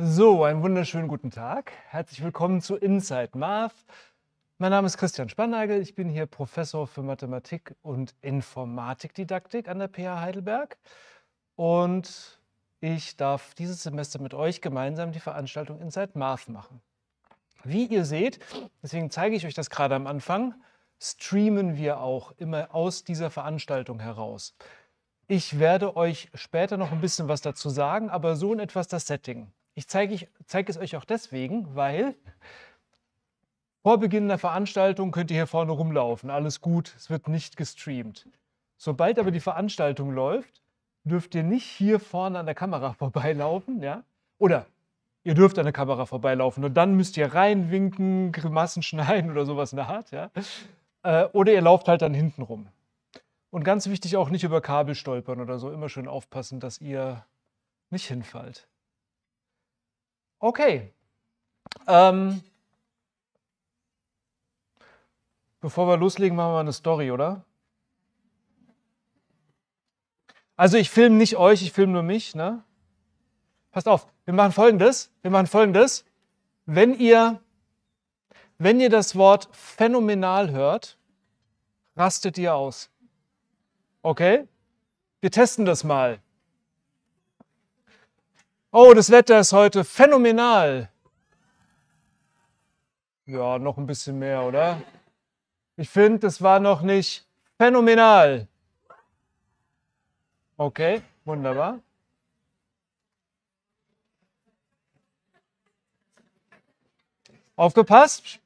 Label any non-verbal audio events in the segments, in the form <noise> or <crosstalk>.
So, einen wunderschönen guten Tag. Herzlich willkommen zu Inside Math. Mein Name ist Christian Spannagel. Ich bin hier Professor für Mathematik und Informatikdidaktik an der PH Heidelberg. Und ich darf dieses Semester mit euch gemeinsam die Veranstaltung Inside Math machen. Wie ihr seht, deswegen zeige ich euch das gerade am Anfang, streamen wir auch immer aus dieser Veranstaltung heraus. Ich werde euch später noch ein bisschen was dazu sagen, aber so in etwas das Setting. Ich zeige zeig es euch auch deswegen, weil vor Beginn der Veranstaltung könnt ihr hier vorne rumlaufen. Alles gut, es wird nicht gestreamt. Sobald aber die Veranstaltung läuft, dürft ihr nicht hier vorne an der Kamera <laughs> vorbeilaufen, ja? Oder ihr dürft an der Kamera vorbeilaufen und dann müsst ihr reinwinken, Grimassen <laughs> schneiden oder sowas in der Art, ja? Äh, oder ihr lauft halt dann hinten rum. Und ganz wichtig auch nicht über Kabel stolpern oder so. Immer schön aufpassen, dass ihr nicht hinfallt. Okay. Ähm, bevor wir loslegen, machen wir eine Story, oder? Also ich filme nicht euch, ich filme nur mich. Ne? Passt auf, wir machen folgendes. Wir machen folgendes. Wenn ihr, wenn ihr das Wort phänomenal hört, rastet ihr aus. Okay? Wir testen das mal. Oh, das Wetter ist heute phänomenal. Ja, noch ein bisschen mehr, oder? Ich finde, das war noch nicht phänomenal. Okay, wunderbar. Aufgepasst.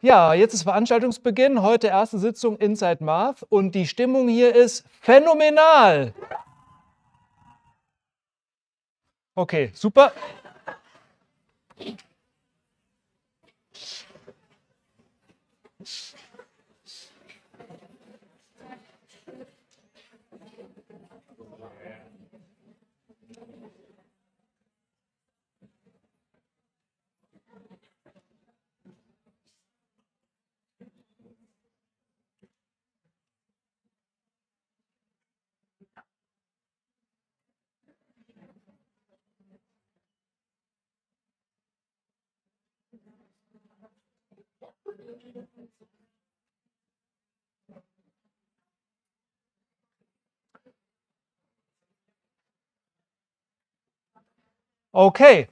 Ja, jetzt ist Veranstaltungsbeginn. Heute erste Sitzung Inside Math und die Stimmung hier ist phänomenal. Okay, super. Okay.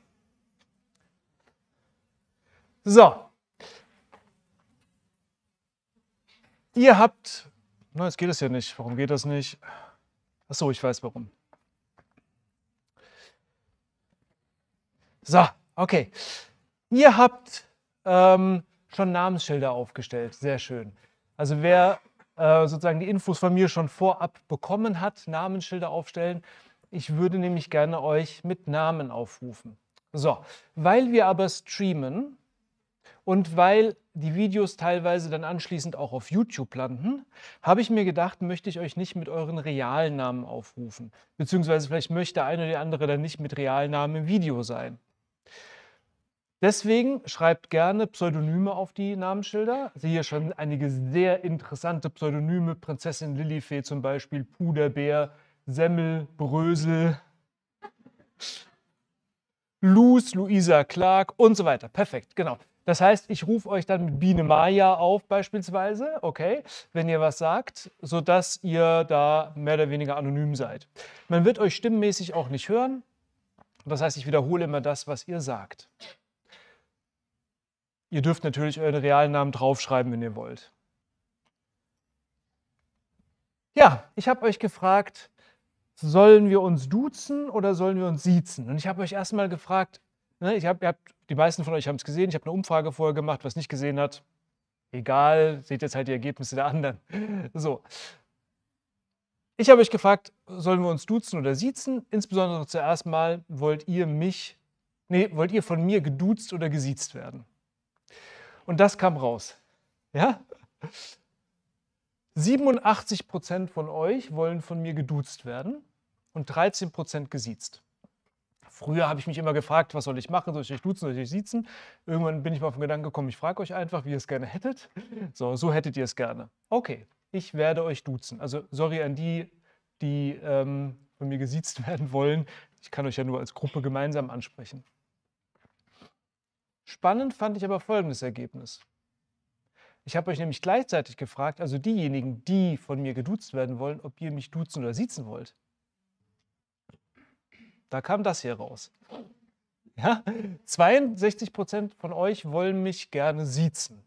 So. Ihr habt. Na, jetzt geht es ja nicht. Warum geht das nicht? Ach so, ich weiß warum. So, okay. Ihr habt ähm, schon Namensschilder aufgestellt. Sehr schön. Also wer äh, sozusagen die Infos von mir schon vorab bekommen hat, Namensschilder aufstellen. Ich würde nämlich gerne euch mit Namen aufrufen. So, weil wir aber streamen und weil die Videos teilweise dann anschließend auch auf YouTube landen, habe ich mir gedacht, möchte ich euch nicht mit euren realen Namen aufrufen. Beziehungsweise vielleicht möchte ein oder der andere dann nicht mit realen Namen im Video sein. Deswegen schreibt gerne Pseudonyme auf die Namensschilder. Ich also sehe hier schon einige sehr interessante Pseudonyme. Prinzessin Lilifee zum Beispiel, Puderbär, Semmel, Brösel, Luz, Luisa Clark und so weiter. Perfekt, genau. Das heißt, ich rufe euch dann mit Biene Maya auf beispielsweise, okay, wenn ihr was sagt, sodass ihr da mehr oder weniger anonym seid. Man wird euch stimmmäßig auch nicht hören. Das heißt, ich wiederhole immer das, was ihr sagt. Ihr dürft natürlich euren realen Namen draufschreiben, wenn ihr wollt. Ja, ich habe euch gefragt, sollen wir uns duzen oder sollen wir uns siezen? Und ich habe euch erstmal gefragt, ne, ich hab, habt, die meisten von euch haben es gesehen, ich habe eine Umfrage vorher gemacht, was nicht gesehen hat. Egal, seht jetzt halt die Ergebnisse der anderen. <laughs> So. Ich habe euch gefragt, sollen wir uns duzen oder siezen? Insbesondere zuerst mal, wollt ihr mich, nee, wollt ihr von mir geduzt oder gesiezt werden? Und das kam raus. Ja? 87 Prozent von euch wollen von mir geduzt werden und 13 Prozent gesiezt. Früher habe ich mich immer gefragt, was soll ich machen? Soll ich euch duzen, soll ich euch siezen? Irgendwann bin ich mal auf den Gedanken gekommen, ich frage euch einfach, wie ihr es gerne hättet. So, so hättet ihr es gerne. Okay, ich werde euch duzen. Also sorry an die, die ähm, von mir gesiezt <laughs> werden wollen. Ich kann euch ja nur als Gruppe gemeinsam ansprechen. Spannend fand ich aber folgendes Ergebnis. Ich habe euch nämlich gleichzeitig gefragt, also diejenigen, die von mir geduzt werden wollen, ob ihr mich duzen oder siezen wollt. Da kam das hier raus. Ja? 62 Prozent von euch wollen mich gerne siezen.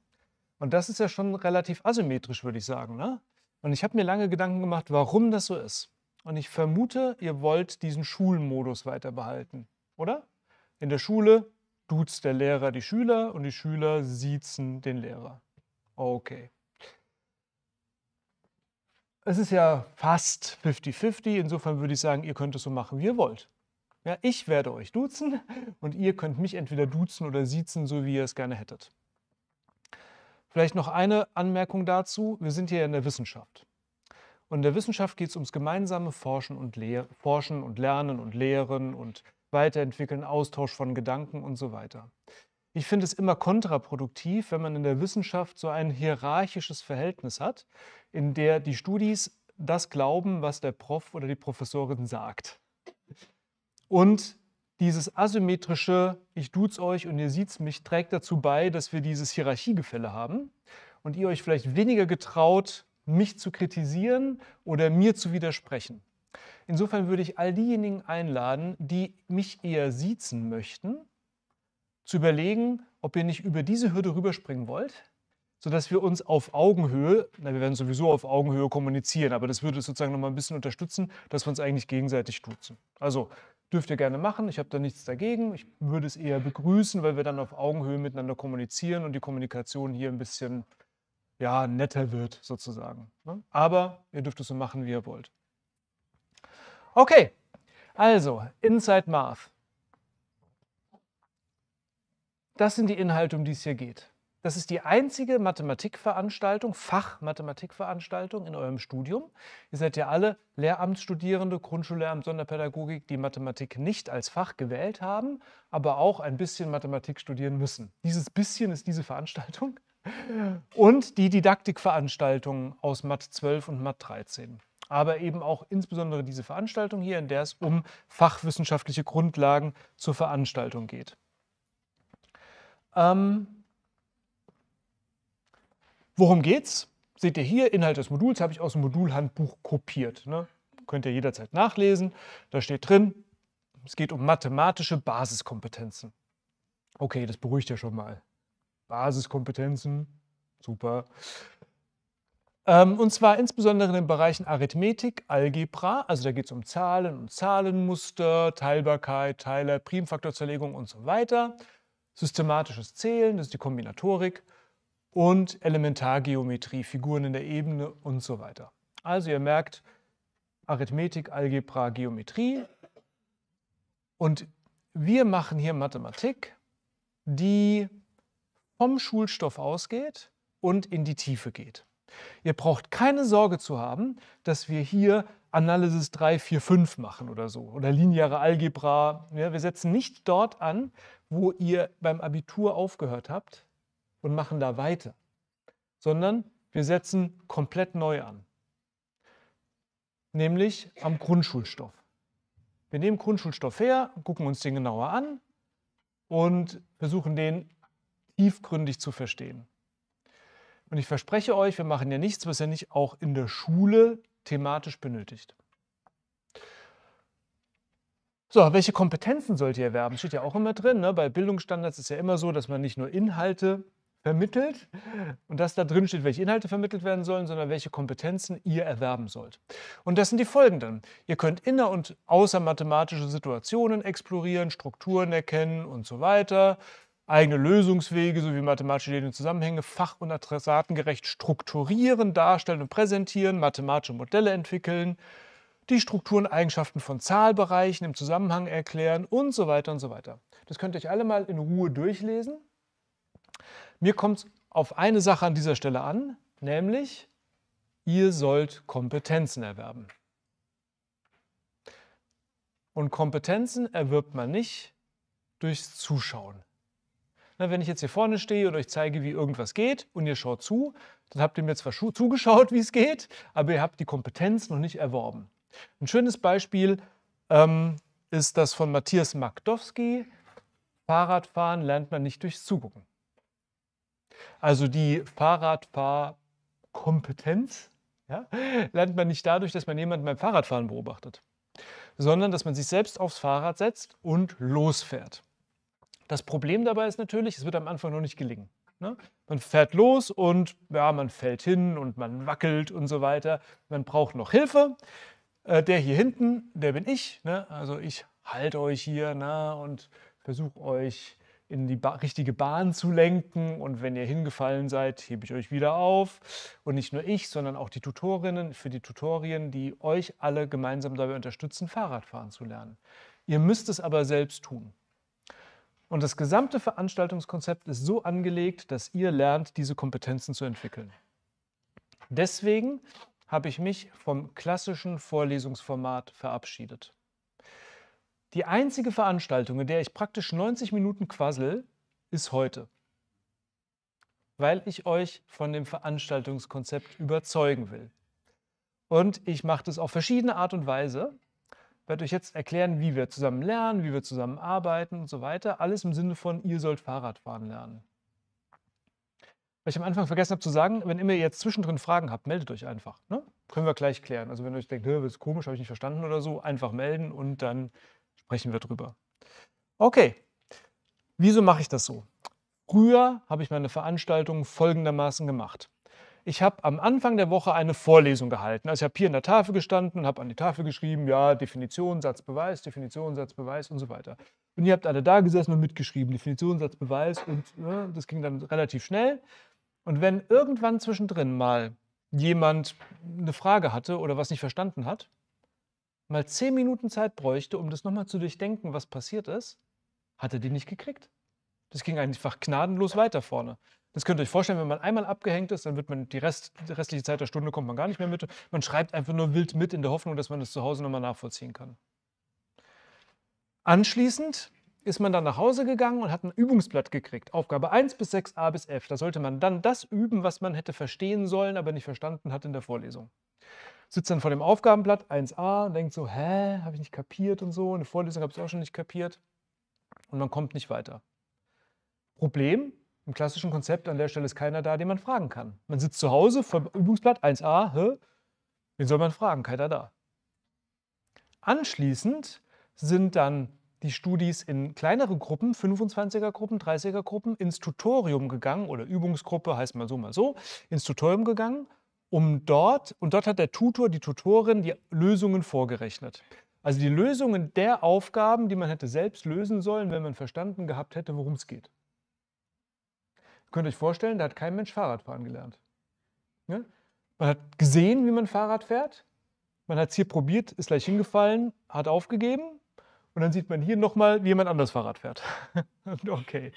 Und das ist ja schon relativ asymmetrisch, würde ich sagen. Ne? Und ich habe mir lange Gedanken gemacht, warum das so ist. Und ich vermute, ihr wollt diesen Schulmodus weiter behalten, oder? In der Schule duzt der Lehrer die Schüler und die Schüler siezen den Lehrer. Okay. Es ist ja fast 50-50, insofern würde ich sagen, ihr könnt es so machen, wie ihr wollt. Ja, ich werde euch duzen und ihr könnt mich entweder duzen oder siezen, so wie ihr es gerne hättet. Vielleicht noch eine Anmerkung dazu. Wir sind hier in der Wissenschaft. Und in der Wissenschaft geht es ums gemeinsame Forschen und, Lehr Forschen und Lernen und Lehren und Weiterentwickeln, Austausch von Gedanken und so weiter. Ich finde es immer kontraproduktiv, wenn man in der Wissenschaft so ein hierarchisches Verhältnis hat, in der die Studis das glauben, was der Prof oder die Professorin sagt. Und dieses asymmetrische, ich duze euch und ihr sieht's mich, trägt dazu bei, dass wir dieses Hierarchiegefälle haben und ihr euch vielleicht weniger getraut, mich zu kritisieren oder mir zu widersprechen. Insofern würde ich all diejenigen einladen, die mich eher siezen möchten, zu überlegen, ob ihr nicht über diese Hürde rüberspringen wollt, sodass wir uns auf Augenhöhe, na, wir werden sowieso auf Augenhöhe kommunizieren, aber das würde sozusagen nochmal ein bisschen unterstützen, dass wir uns eigentlich gegenseitig duzen. Also dürft ihr gerne machen, ich habe da nichts dagegen, ich würde es eher begrüßen, weil wir dann auf Augenhöhe miteinander kommunizieren und die Kommunikation hier ein bisschen ja, netter wird sozusagen. Ne? Aber ihr dürft es so machen, wie ihr wollt. Okay, also Inside Math. Das sind die Inhalte, um die es hier geht. Das ist die einzige Mathematikveranstaltung, Fachmathematikveranstaltung in eurem Studium. Ihr seid ja alle Lehramtsstudierende, Grundschullehramt, Sonderpädagogik, die Mathematik nicht als Fach gewählt haben, aber auch ein bisschen Mathematik studieren müssen. Dieses bisschen ist diese Veranstaltung und die Didaktikveranstaltungen aus Mat 12 und Mat 13 aber eben auch insbesondere diese Veranstaltung hier, in der es um fachwissenschaftliche Grundlagen zur Veranstaltung geht. Ähm, worum geht's? Seht ihr hier, Inhalt des Moduls habe ich aus dem Modulhandbuch kopiert. Ne? Könnt ihr jederzeit nachlesen. Da steht drin, es geht um mathematische Basiskompetenzen. Okay, das beruhigt ja schon mal. Basiskompetenzen, super. Ähm, und zwar insbesondere in den Bereichen Arithmetik, Algebra, also da geht es um Zahlen und Zahlenmuster, Teilbarkeit, Teile, Primfaktorzerlegung und so weiter. Systematisches Zählen, das ist die Kombinatorik. Und Elementargeometrie, Figuren in der Ebene und so weiter. Also ihr merkt, Arithmetik, Algebra, Geometrie. Und wir machen hier Mathematik, die vom Schulstoff ausgeht und in die Tiefe geht. Ihr braucht keine Sorge zu haben, dass wir hier Analysis 3, 4, 5 machen oder so oder lineare Algebra. Ja, wir setzen nicht dort an, wo ihr beim Abitur aufgehört habt und machen da weiter, sondern wir setzen komplett neu an, nämlich am Grundschulstoff. Wir nehmen Grundschulstoff her, gucken uns den genauer an und versuchen den tiefgründig zu verstehen. Und ich verspreche euch, wir machen ja nichts, was ihr nicht auch in der Schule thematisch benötigt. So, welche Kompetenzen sollt ihr erwerben? Steht ja auch immer drin. Ne? Bei Bildungsstandards ist ja immer so, dass man nicht nur Inhalte vermittelt und dass da drin steht, welche Inhalte vermittelt werden sollen, sondern welche Kompetenzen ihr erwerben sollt. Und das sind die folgenden. Ihr könnt inner- und außermathematische Situationen explorieren, Strukturen erkennen und so weiter eigene Lösungswege sowie mathematische Ideen und Zusammenhänge fach- und adressatengerecht strukturieren, darstellen und präsentieren, mathematische Modelle entwickeln, die Strukturen und Eigenschaften von Zahlbereichen im Zusammenhang erklären und so weiter und so weiter. Das könnt ihr euch alle mal in Ruhe durchlesen. Mir kommt es auf eine Sache an dieser Stelle an, nämlich ihr sollt Kompetenzen erwerben. Und Kompetenzen erwirbt man nicht durchs Zuschauen. Na, wenn ich jetzt hier vorne stehe und euch zeige, wie irgendwas geht und ihr schaut zu, dann habt ihr mir zwar zugeschaut, <laughs> wie es geht, aber ihr habt die Kompetenz noch nicht erworben. Ein schönes Beispiel ähm, ist das von Matthias Magdowski. Fahrradfahren lernt man nicht durchs Zugucken. Also die Fahrradfahrkompetenz ja, <laughs> lernt man nicht dadurch, dass man jemanden beim Fahrradfahren beobachtet, sondern dass man sich selbst aufs Fahrrad setzt und losfährt. Das Problem dabei ist natürlich, es wird am Anfang noch nicht gelingen. Ne? Man fährt los und ja, man fällt hin und man wackelt und so weiter. Man braucht noch Hilfe. Äh, der hier hinten, der bin ich. Ne? Also ich halte euch hier ne? und versuche euch in die ba richtige Bahn zu lenken. Und wenn ihr hingefallen seid, hebe ich euch wieder auf. Und nicht nur ich, sondern auch die Tutorinnen für die Tutorien, die euch alle gemeinsam dabei unterstützen, Fahrradfahren zu lernen. Ihr müsst es aber selbst tun. Und das gesamte Veranstaltungskonzept ist so angelegt, dass ihr lernt, diese Kompetenzen zu entwickeln. Deswegen habe ich mich vom klassischen Vorlesungsformat verabschiedet. Die einzige Veranstaltung, in der ich praktisch 90 Minuten quassel, ist heute. Weil ich euch von dem Veranstaltungskonzept überzeugen will. Und ich mache das auf verschiedene Art und Weise werde euch jetzt erklären, wie wir zusammen lernen, wie wir zusammen arbeiten und so weiter. Alles im Sinne von, ihr sollt Fahrradfahren lernen. Weil ich am Anfang vergessen habe zu sagen, wenn immer ihr jetzt zwischendrin Fragen habt, meldet euch einfach. Ne? Können wir gleich klären. Also wenn ihr euch denkt, das ist komisch, habe ich nicht verstanden oder so, einfach melden und dann sprechen wir drüber. Okay, wieso mache ich das so? Früher habe ich meine Veranstaltungen folgendermaßen gemacht ich habe am Anfang der Woche eine Vorlesung gehalten. Also ich habe hier an der Tafel gestanden, habe an die Tafel geschrieben, ja, Definition, Satz, Beweis, Definition, Satz, Beweis und so weiter. Und ihr habt alle da gesessen und mitgeschrieben, Definition, Satz, Beweis und ja, ne, das ging dann relativ schnell. Und wenn irgendwann zwischendrin mal jemand eine Frage hatte oder was nicht verstanden hat, mal zehn Minuten Zeit bräuchte, um das nochmal zu durchdenken, was passiert ist, hat er die nicht gekriegt. Das ging einfach gnadenlos weiter vorne. Das könnt ihr euch vorstellen, wenn man einmal abgehängt ist, dann wird man die, Rest, die restliche Zeit der Stunde kommt man gar nicht mehr mit. Man schreibt einfach nur wild mit in der Hoffnung, dass man das zu Hause nochmal nachvollziehen kann. Anschließend ist man dann nach Hause gegangen und hat ein Übungsblatt gekriegt. Aufgabe 1 bis 6, A bis F. Da sollte man dann das üben, was man hätte verstehen sollen, aber nicht verstanden hat in der Vorlesung. Sitzt dann vor dem Aufgabenblatt 1a und denkt so, hä, habe ich nicht kapiert und so. Eine Vorlesung habe ich auch schon nicht kapiert. Und man kommt nicht weiter. Problem, im klassischen Konzept an der Stelle ist keiner da, den man fragen kann. Man sitzt zu Hause vom Übungsblatt 1a, hä? wen soll man fragen? Keiner da. Anschließend sind dann die Studis in kleinere Gruppen, 25er Gruppen, 30er Gruppen, ins Tutorium gegangen oder Übungsgruppe heißt mal so, mal so, ins Tutorium gegangen, um dort, und dort hat der Tutor, die Tutorin, die Lösungen vorgerechnet. Also die Lösungen der Aufgaben, die man hätte selbst lösen sollen, wenn man verstanden gehabt hätte, worum es geht. Könnt ihr euch vorstellen, da hat kein Mensch Fahrradfahren gelernt. Ne? Man hat gesehen, wie man Fahrrad fährt. Man hat es hier probiert, ist gleich hingefallen, hat aufgegeben. Und dann sieht man hier nochmal, wie jemand anders Fahrrad fährt. <laughs> okay,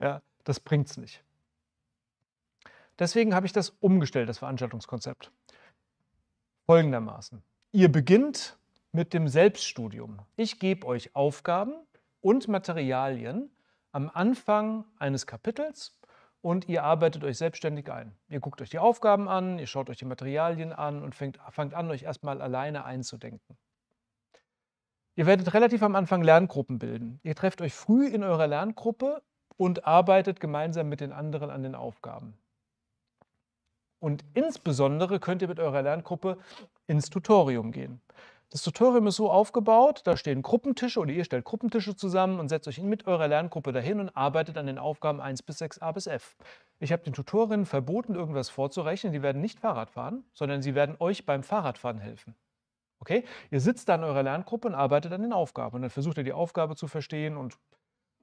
ja, das bringt es nicht. Deswegen habe ich das umgestellt, das Veranstaltungskonzept. Folgendermaßen. Ihr beginnt mit dem Selbststudium. Ich gebe euch Aufgaben und Materialien am Anfang eines Kapitels und ihr arbeitet euch selbstständig ein. Ihr guckt euch die Aufgaben an, ihr schaut euch die Materialien an und fängt, fangt an, euch erstmal alleine einzudenken. Ihr werdet relativ am Anfang Lerngruppen bilden. Ihr trefft euch früh in eurer Lerngruppe und arbeitet gemeinsam mit den anderen an den Aufgaben. Und insbesondere könnt ihr mit eurer Lerngruppe ins Tutorium gehen. Das Tutorium ist so aufgebaut, da stehen Gruppentische oder ihr stellt Gruppentische zusammen und setzt euch mit eurer Lerngruppe dahin und arbeitet an den Aufgaben 1 bis 6 A bis F. Ich habe den Tutorinnen verboten, irgendwas vorzurechnen. Die werden nicht Fahrrad fahren, sondern sie werden euch beim Fahrradfahren helfen. Okay? Ihr sitzt da in eurer Lerngruppe und arbeitet an den Aufgaben. Und dann versucht ihr die Aufgabe zu verstehen und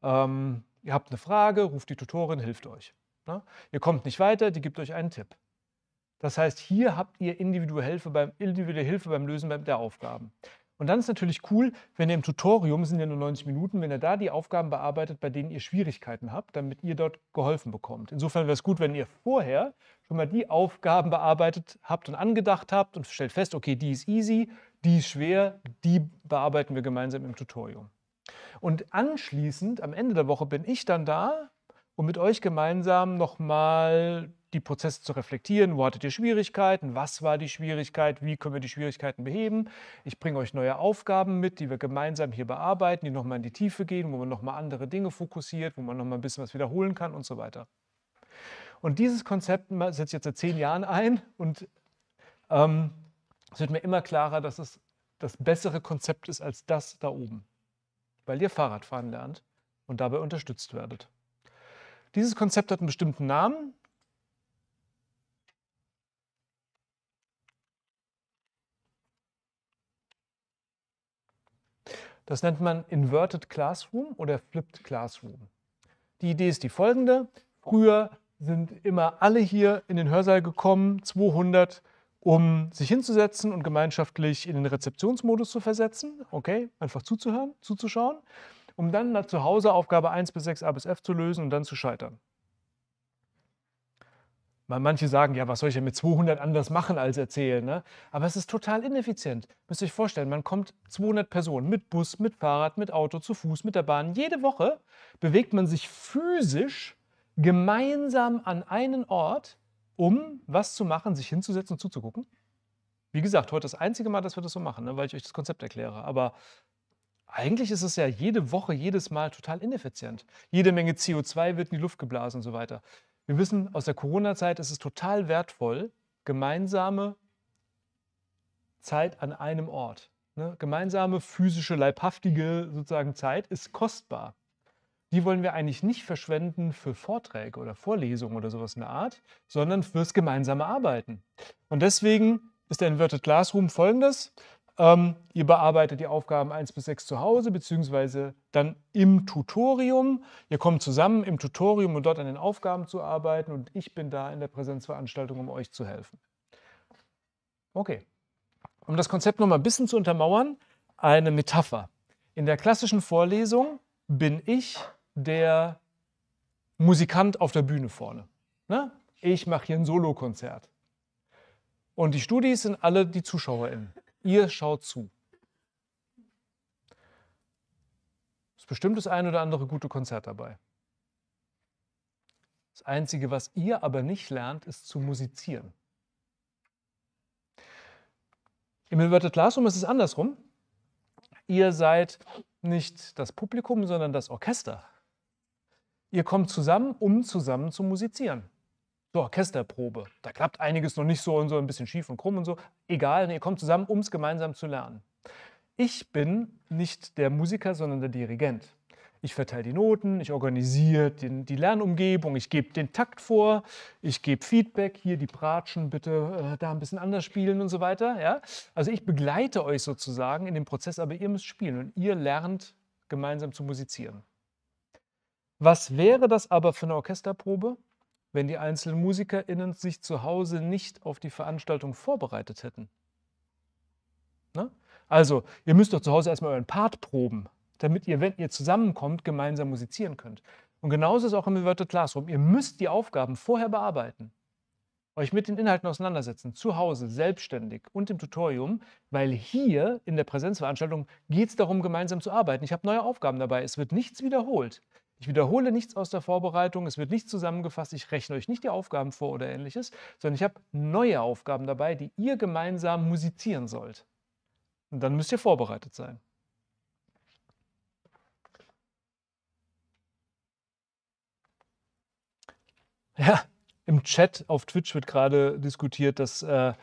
ähm, ihr habt eine Frage, ruft die Tutorin, hilft euch. Na? Ne? Ihr kommt nicht weiter, die gibt euch einen Tipp. Das heißt, hier habt ihr individuelle Hilfe beim, individuelle Hilfe beim Lösen der Aufgaben. Und dann ist natürlich cool, wenn ihr im Tutorium, sind ja nur 90 Minuten, wenn ihr da die Aufgaben bearbeitet, bei denen ihr Schwierigkeiten habt, damit ihr dort geholfen bekommt. Insofern wäre es gut, wenn ihr vorher schon mal die Aufgaben bearbeitet habt und angedacht habt und stellt fest, okay, die ist easy, die ist schwer, die bearbeiten wir gemeinsam im Tutorium. Und anschließend, am Ende der Woche, bin ich dann da, um mit euch gemeinsam nochmal die Prozesse zu reflektieren. Wo hattet ihr Schwierigkeiten? Was war die Schwierigkeit? Wie können wir die Schwierigkeiten beheben? Ich bringe euch neue Aufgaben mit, die wir gemeinsam hier bearbeiten, die nochmal in die Tiefe gehen, wo man nochmal andere Dinge fokussiert, wo man nochmal ein bisschen was wiederholen kann und so weiter. Und dieses Konzept setzt jetzt seit zehn Jahren ein und ähm, es wird mir immer klarer, dass es das bessere Konzept ist als das da oben, weil ihr Fahrradfahren lernt und dabei unterstützt werdet. Dieses Konzept hat einen bestimmten Namen, Das nennt man Inverted Classroom oder Flipped Classroom. Die Idee ist die folgende. Früher sind immer alle hier in den Hörsaal gekommen, 200, um sich hinzusetzen und gemeinschaftlich in den Rezeptionsmodus zu versetzen. Okay, einfach zuzuhören, zuzuschauen, um dann nach Zuhause Aufgabe 1 bis 6 A bis F zu lösen und dann zu scheitern. Weil Manche sagen, ja, was soll ich denn mit 200 anders machen als erzählen? Ne? Aber es ist total ineffizient. Müsst ihr euch vorstellen, man kommt 200 Personen mit Bus, mit Fahrrad, mit Auto, zu Fuß, mit der Bahn. Jede Woche bewegt man sich physisch gemeinsam an einen Ort, um was zu machen, sich hinzusetzen und zuzugucken. Wie gesagt, heute das einzige Mal, dass wir das so machen, ne, weil ich euch das Konzept erkläre. Aber eigentlich ist es ja jede Woche, jedes Mal total ineffizient. Jede Menge CO2 wird in die Luft geblasen und so weiter. Wir wissen aus der Corona-Zeit, ist es total wertvoll, gemeinsame Zeit an einem Ort. Ne? Gemeinsame physische, leibhaftige sozusagen Zeit ist kostbar. Die wollen wir eigentlich nicht verschwenden für Vorträge oder Vorlesungen oder sowas in der Art, sondern fürs gemeinsame Arbeiten. Und deswegen ist der Inverted Classroom folgendes. Ähm, ihr bearbeitet die Aufgaben 1 bis 6 zu Hause, beziehungsweise dann im Tutorium. Ihr kommt zusammen im Tutorium, um dort an den Aufgaben zu arbeiten und ich bin da in der Präsenzveranstaltung, um euch zu helfen. Okay. Um das Konzept noch mal ein bisschen zu untermauern, eine Metapher. In der klassischen Vorlesung bin ich der Musikant auf der Bühne vorne. Ne? Ich mache hier ein Solokonzert. Und die Studis sind alle die ZuschauerInnen ihr schaut zu. Es ist bestimmt das ein oder andere gute Konzert dabei. Das Einzige, was ihr aber nicht lernt, ist zu musizieren. Im Inverted Classroom ist es andersrum. Ihr seid nicht das Publikum, sondern das Orchester. Ihr kommt zusammen, um zusammen zu musizieren. So, Orchesterprobe. Da klappt einiges noch nicht so und so, ein bisschen schief und krumm und so. Egal, ne, ihr kommt zusammen, um es gemeinsam zu lernen. Ich bin nicht der Musiker, sondern der Dirigent. Ich verteile die Noten, ich organisiere den, die Lernumgebung, ich gebe den Takt vor, ich gebe Feedback, hier die Bratschen bitte äh, da ein bisschen anders spielen und so weiter. Ja? Also ich begleite euch sozusagen in dem Prozess, aber ihr müsst spielen und ihr lernt gemeinsam zu musizieren. Was wäre das aber für eine Orchesterprobe? wenn die einzelnen MusikerInnen sich zu Hause nicht auf die Veranstaltung vorbereitet hätten. Ne? Also, ihr müsst doch zu Hause erstmal euren Part proben, damit ihr, wenn ihr zusammenkommt, gemeinsam musizieren könnt. Und genauso ist es auch im Inverted Classroom. Ihr müsst die Aufgaben vorher bearbeiten, euch mit den Inhalten auseinandersetzen, zu Hause, selbstständig und im Tutorium, weil hier in der Präsenzveranstaltung geht es darum, gemeinsam zu arbeiten. Ich habe neue Aufgaben dabei. Es wird nichts wiederholt. Ich wiederhole nichts aus der Vorbereitung, es wird nichts zusammengefasst, ich rechne euch nicht die Aufgaben vor oder ähnliches, sondern ich habe neue Aufgaben dabei, die ihr gemeinsam musizieren sollt. Und dann müsst ihr vorbereitet sein. Ja, im Chat auf Twitch wird gerade diskutiert, dass äh,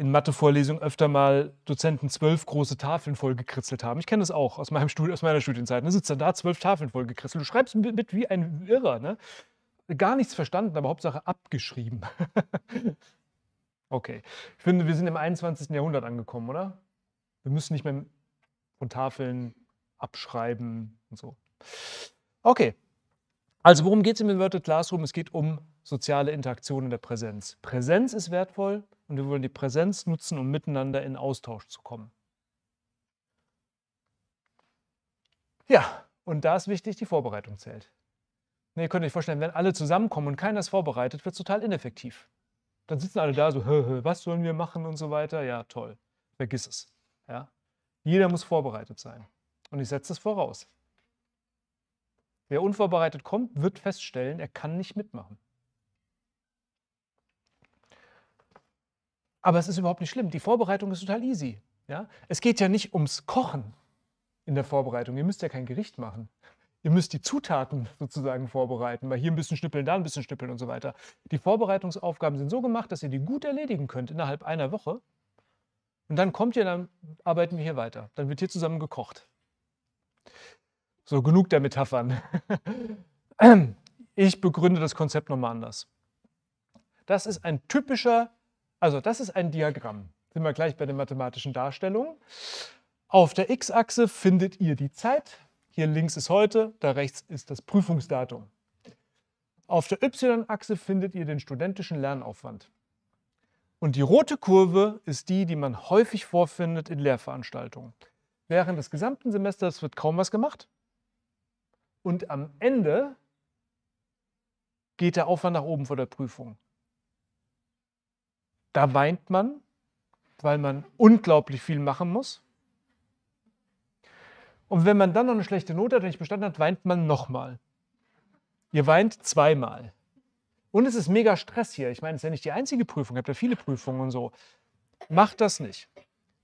in Mathevorlesungen öfter mal Dozenten zwölf große Tafeln vollgekritzelt haben. Ich kenne das auch aus, meinem Studi aus meiner Studienzeit. Ne? Sitzt dann da zwölf Tafeln vollgekritzelt. Du schreibst mit wie ein Irrer. Ne? Gar nichts verstanden, aber Hauptsache abgeschrieben. <laughs> okay. Ich finde, wir sind im 21. Jahrhundert angekommen, oder? Wir müssen nicht mehr von Tafeln abschreiben und so. Okay. Also worum geht es im Inverted Classroom? Es geht um soziale Interaktion in der Präsenz. Präsenz ist wertvoll, und wir wollen die Präsenz nutzen, um miteinander in Austausch zu kommen. Ja, und da ist wichtig, die Vorbereitung zählt. Nee, ihr könnt euch vorstellen, wenn alle zusammenkommen und keiner ist vorbereitet, wird es total ineffektiv. Dann sitzen alle da so, hö, hö, was sollen wir machen und so weiter. Ja, toll, vergiss es. Ja? Jeder muss vorbereitet sein. Und ich setze es voraus. Wer unvorbereitet kommt, wird feststellen, er kann nicht mitmachen. Aber es ist überhaupt nicht schlimm. Die Vorbereitung ist total easy. Ja? Es geht ja nicht ums Kochen in der Vorbereitung. Ihr müsst ja kein Gericht machen. Ihr müsst die Zutaten sozusagen vorbereiten, weil hier ein bisschen schnippeln, da ein bisschen schnippeln und so weiter. Die Vorbereitungsaufgaben sind so gemacht, dass ihr die gut erledigen könnt innerhalb einer Woche. Und dann kommt ihr, dann arbeiten wir hier weiter. Dann wird hier zusammen gekocht. So, genug der Metaphern. <clears throat> Ich begründe das Konzept nochmal anders. Das ist ein typischer also das ist ein Diagramm. Sind wir gleich bei der mathematischen Darstellung. Auf der x-Achse findet ihr die Zeit. Hier links ist heute, da rechts ist das Prüfungsdatum. Auf der y-Achse findet ihr den studentischen Lernaufwand. Und die rote Kurve ist die, die man häufig vorfindet in Lehrveranstaltungen. Während des gesamten Semesters wird kaum was gemacht. Und am Ende geht der Aufwand nach oben vor der Prüfung. Da weint man, weil man unglaublich viel machen muss. Und wenn man dann noch eine schlechte Note hat und nicht bestanden hat, weint man nochmal. Ihr weint zweimal. Und es ist mega Stress hier. Ich meine, es ist ja nicht die einzige Prüfung, ihr habt ja viele Prüfungen und so. Macht das nicht.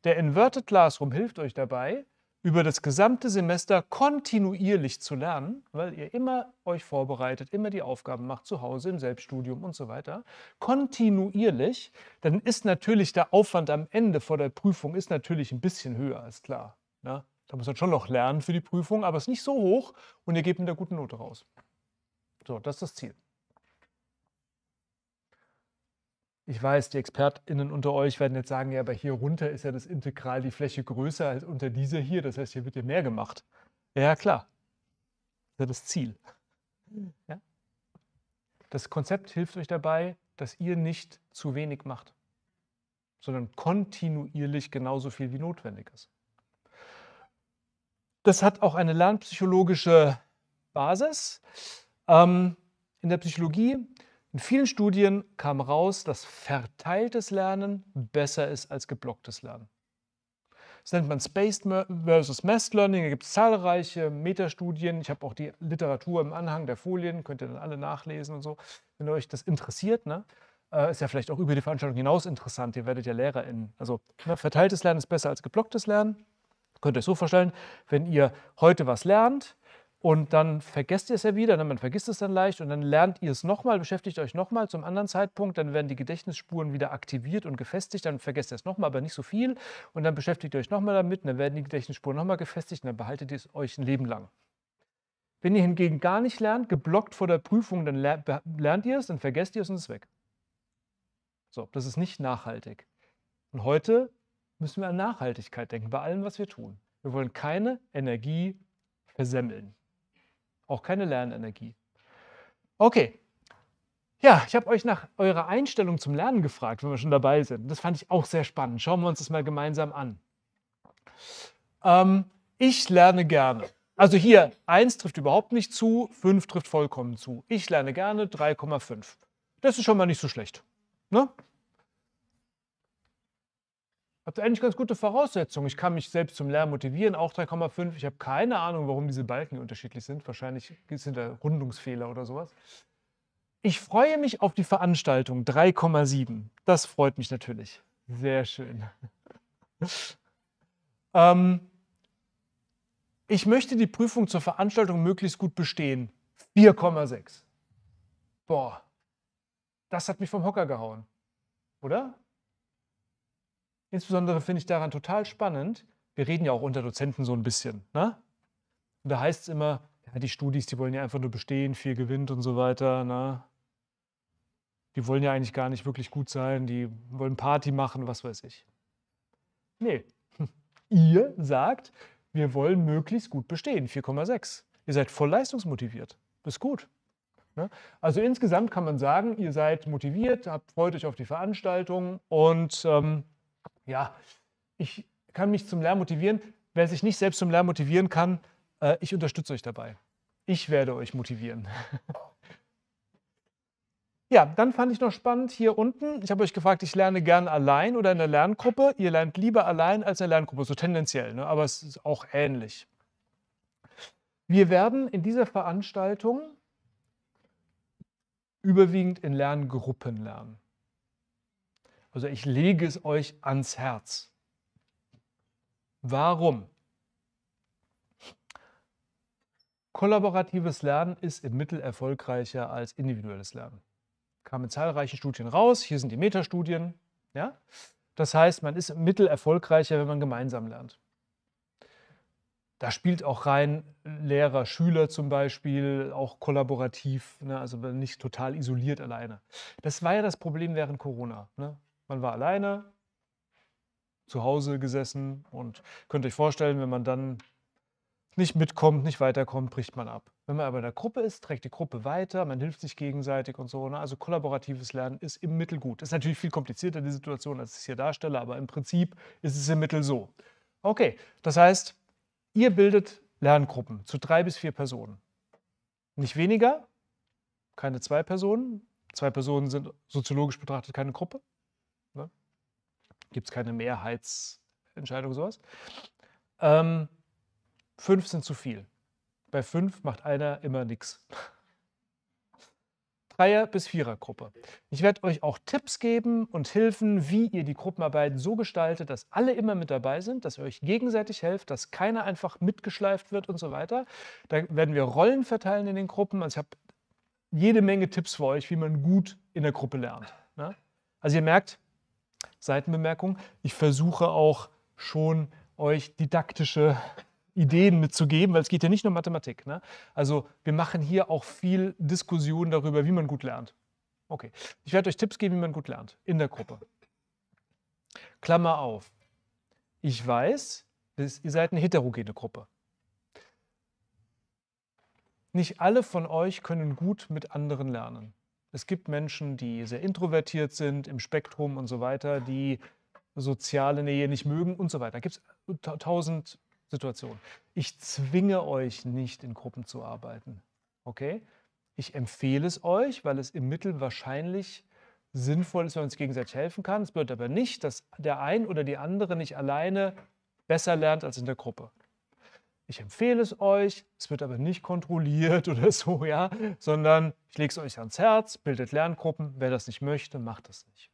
Der Inverted Classroom hilft euch dabei, über das gesamte Semester kontinuierlich zu lernen, weil ihr immer euch vorbereitet, immer die Aufgaben macht, zu Hause, im Selbststudium und so weiter, kontinuierlich, dann ist natürlich der Aufwand am Ende vor der Prüfung ist natürlich ein bisschen höher, ist klar. Ne? Da muss man schon noch lernen für die Prüfung, aber es ist nicht so hoch und ihr gebt mit der guten Note raus. So, das ist das Ziel. Ich weiß, die ExpertInnen unter euch werden jetzt sagen, ja, aber hier runter ist ja das Integral die Fläche größer als unter dieser hier. Das heißt, hier wird ja mehr gemacht. Ja, klar. Das ist ja das Ziel. Hm. Ja? Das Konzept hilft euch dabei, dass ihr nicht zu wenig macht, sondern kontinuierlich genauso viel wie notwendig ist. Das hat auch eine lernpsychologische Basis. Ähm, in der Psychologie in vielen Studien kam raus, dass verteiltes Lernen besser ist als geblocktes Lernen. Das nennt man Spaced versus Mass Learning. Da gibt es zahlreiche Metastudien. Ich habe auch die Literatur im Anhang der Folien, könnt ihr dann alle nachlesen und so, wenn euch das interessiert. Ne? Äh, ist ja vielleicht auch über die Veranstaltung hinaus interessant. Ihr werdet ja LehrerInnen. Also ne, verteiltes Lernen ist besser als geblocktes Lernen. Könnt ihr euch so vorstellen, wenn ihr heute was lernt, und dann vergesst ihr es ja wieder, ne? man vergisst es dann leicht und dann lernt ihr es nochmal, beschäftigt euch nochmal zum anderen Zeitpunkt, dann werden die Gedächtnisspuren wieder aktiviert und gefestigt, dann vergesst ihr es nochmal, aber nicht so viel und dann beschäftigt ihr euch nochmal damit und dann werden die Gedächtnisspuren nochmal gefestigt und dann behaltet ihr es euch ein Leben lang. Wenn ihr hingegen gar nicht lernt, geblockt vor der Prüfung, dann lernt ihr es, dann vergesst ihr es und es ist weg. So, das ist nicht nachhaltig. Und heute müssen wir an Nachhaltigkeit denken, bei allem, was wir tun. Wir wollen keine Energie versemmeln. Auch keine Lernenergie. Okay. Ja, ich habe euch nach eurer Einstellung zum Lernen gefragt, wenn wir schon dabei sind. Das fand ich auch sehr spannend. Schauen wir uns das mal gemeinsam an. Ähm, ich lerne gerne. Also hier, 1 trifft überhaupt nicht zu, 5 trifft vollkommen zu. Ich lerne gerne 3,5. Das ist schon mal nicht so schlecht. Ne? habt ihr eigentlich ganz gute Voraussetzungen. Ich kann mich selbst zum Lernen motivieren, auch 3,5. Ich habe keine Ahnung, warum diese Balken unterschiedlich sind. Wahrscheinlich sind da Rundungsfehler oder sowas. Ich freue mich auf die Veranstaltung 3,7. Das freut mich natürlich. Sehr schön. <laughs> ähm, ich möchte die Prüfung zur Veranstaltung möglichst gut bestehen. 4,6. Boah, das hat mich vom Hocker gehauen. Oder? Insbesondere finde ich daran total spannend, wir reden ja auch unter Dozenten so ein bisschen. Ne? Und da heißt es immer, ja, die Studis, die wollen ja einfach nur bestehen, viel gewinnt und so weiter. Ne? Die wollen ja eigentlich gar nicht wirklich gut sein, die wollen Party machen, was weiß ich. Nee, <laughs> ihr sagt, wir wollen möglichst gut bestehen, 4,6. Ihr seid voll leistungsmotiviert, das ist gut. Ne? Also insgesamt kann man sagen, ihr seid motiviert, habt, freut euch auf die Veranstaltung und ähm, ja, ich kann mich zum Lernen motivieren. Wer sich nicht selbst zum Lernen motivieren kann, äh, ich unterstütze euch dabei. Ich werde euch motivieren. <laughs> Ja, dann fand ich noch spannend hier unten. Ich habe euch gefragt, ich lerne gern allein oder in der Lerngruppe. Ihr lernt lieber allein als in der Lerngruppe, so tendenziell, ne? aber es ist auch ähnlich. Wir werden in dieser Veranstaltung überwiegend in Lerngruppen lernen. Also ich lege es euch ans Herz. Warum? Kollaboratives Lernen ist im Mittel erfolgreicher als individuelles Lernen. Kam in zahlreichen Studien raus. Hier sind die Metastudien. Ja? Das heißt, man ist im Mittel erfolgreicher, wenn man gemeinsam lernt. Da spielt auch rein Lehrer, Schüler zum Beispiel, auch kollaborativ, ne? also nicht total isoliert alleine. Das war ja das Problem während Corona. Ne? Man war alleine, zu Hause gesessen und könnt euch vorstellen, wenn man dann nicht mitkommt, nicht weiterkommt, bricht man ab. Wenn man aber in der Gruppe ist, trägt die Gruppe weiter, man hilft sich gegenseitig und so. Ne? Also kollaboratives Lernen ist im Mittel gut. Ist natürlich viel komplizierter die Situation, als ich es hier darstelle, aber im Prinzip ist es im Mittel so. Okay, das heißt, ihr bildet Lerngruppen zu drei bis vier Personen. Nicht weniger, keine zwei Personen. Zwei Personen sind soziologisch betrachtet keine Gruppe gibt es keine Mehrheitsentscheidung, sowas. Ähm, fünf sind zu viel. Bei fünf macht einer immer nichts. <laughs> Dreier- bis Vierergruppe. Ich werde euch auch Tipps geben und Hilfen, wie ihr die Gruppenarbeiten so gestaltet, dass alle immer mit dabei sind, dass ihr euch gegenseitig helft, dass keiner einfach mitgeschleift wird und so weiter. Da werden wir Rollen verteilen in den Gruppen. Also ich habe jede Menge Tipps für euch, wie man gut in der Gruppe lernt. Ne? Also ihr merkt, Seitenbemerkung. Ich versuche auch schon euch didaktische Ideen mitzugeben, weil es geht ja nicht nur Mathematik. Ne? Also wir machen hier auch viel Diskussion darüber, wie man gut lernt. Okay, ich werde euch Tipps geben, wie man gut lernt in der Gruppe. Klammer auf. Ich weiß, ihr seid eine heterogene Gruppe. Nicht alle von euch können gut mit anderen lernen. Es gibt Menschen, die sehr introvertiert sind im Spektrum und so weiter, die soziale Nähe nicht mögen und so weiter. Da Gibt es tausend Situationen. Ich zwinge euch nicht, in Gruppen zu arbeiten. Okay? Ich empfehle es euch, weil es im Mittel wahrscheinlich sinnvoll ist, wenn man uns gegenseitig helfen kann. Es bedeutet aber nicht, dass der ein oder die andere nicht alleine besser lernt als in der Gruppe ich empfehle es euch, es wird aber nicht kontrolliert <laughs> oder so, ja, sondern ich lege es euch ans Herz, bildet Lerngruppen, wer das nicht möchte, macht das nicht.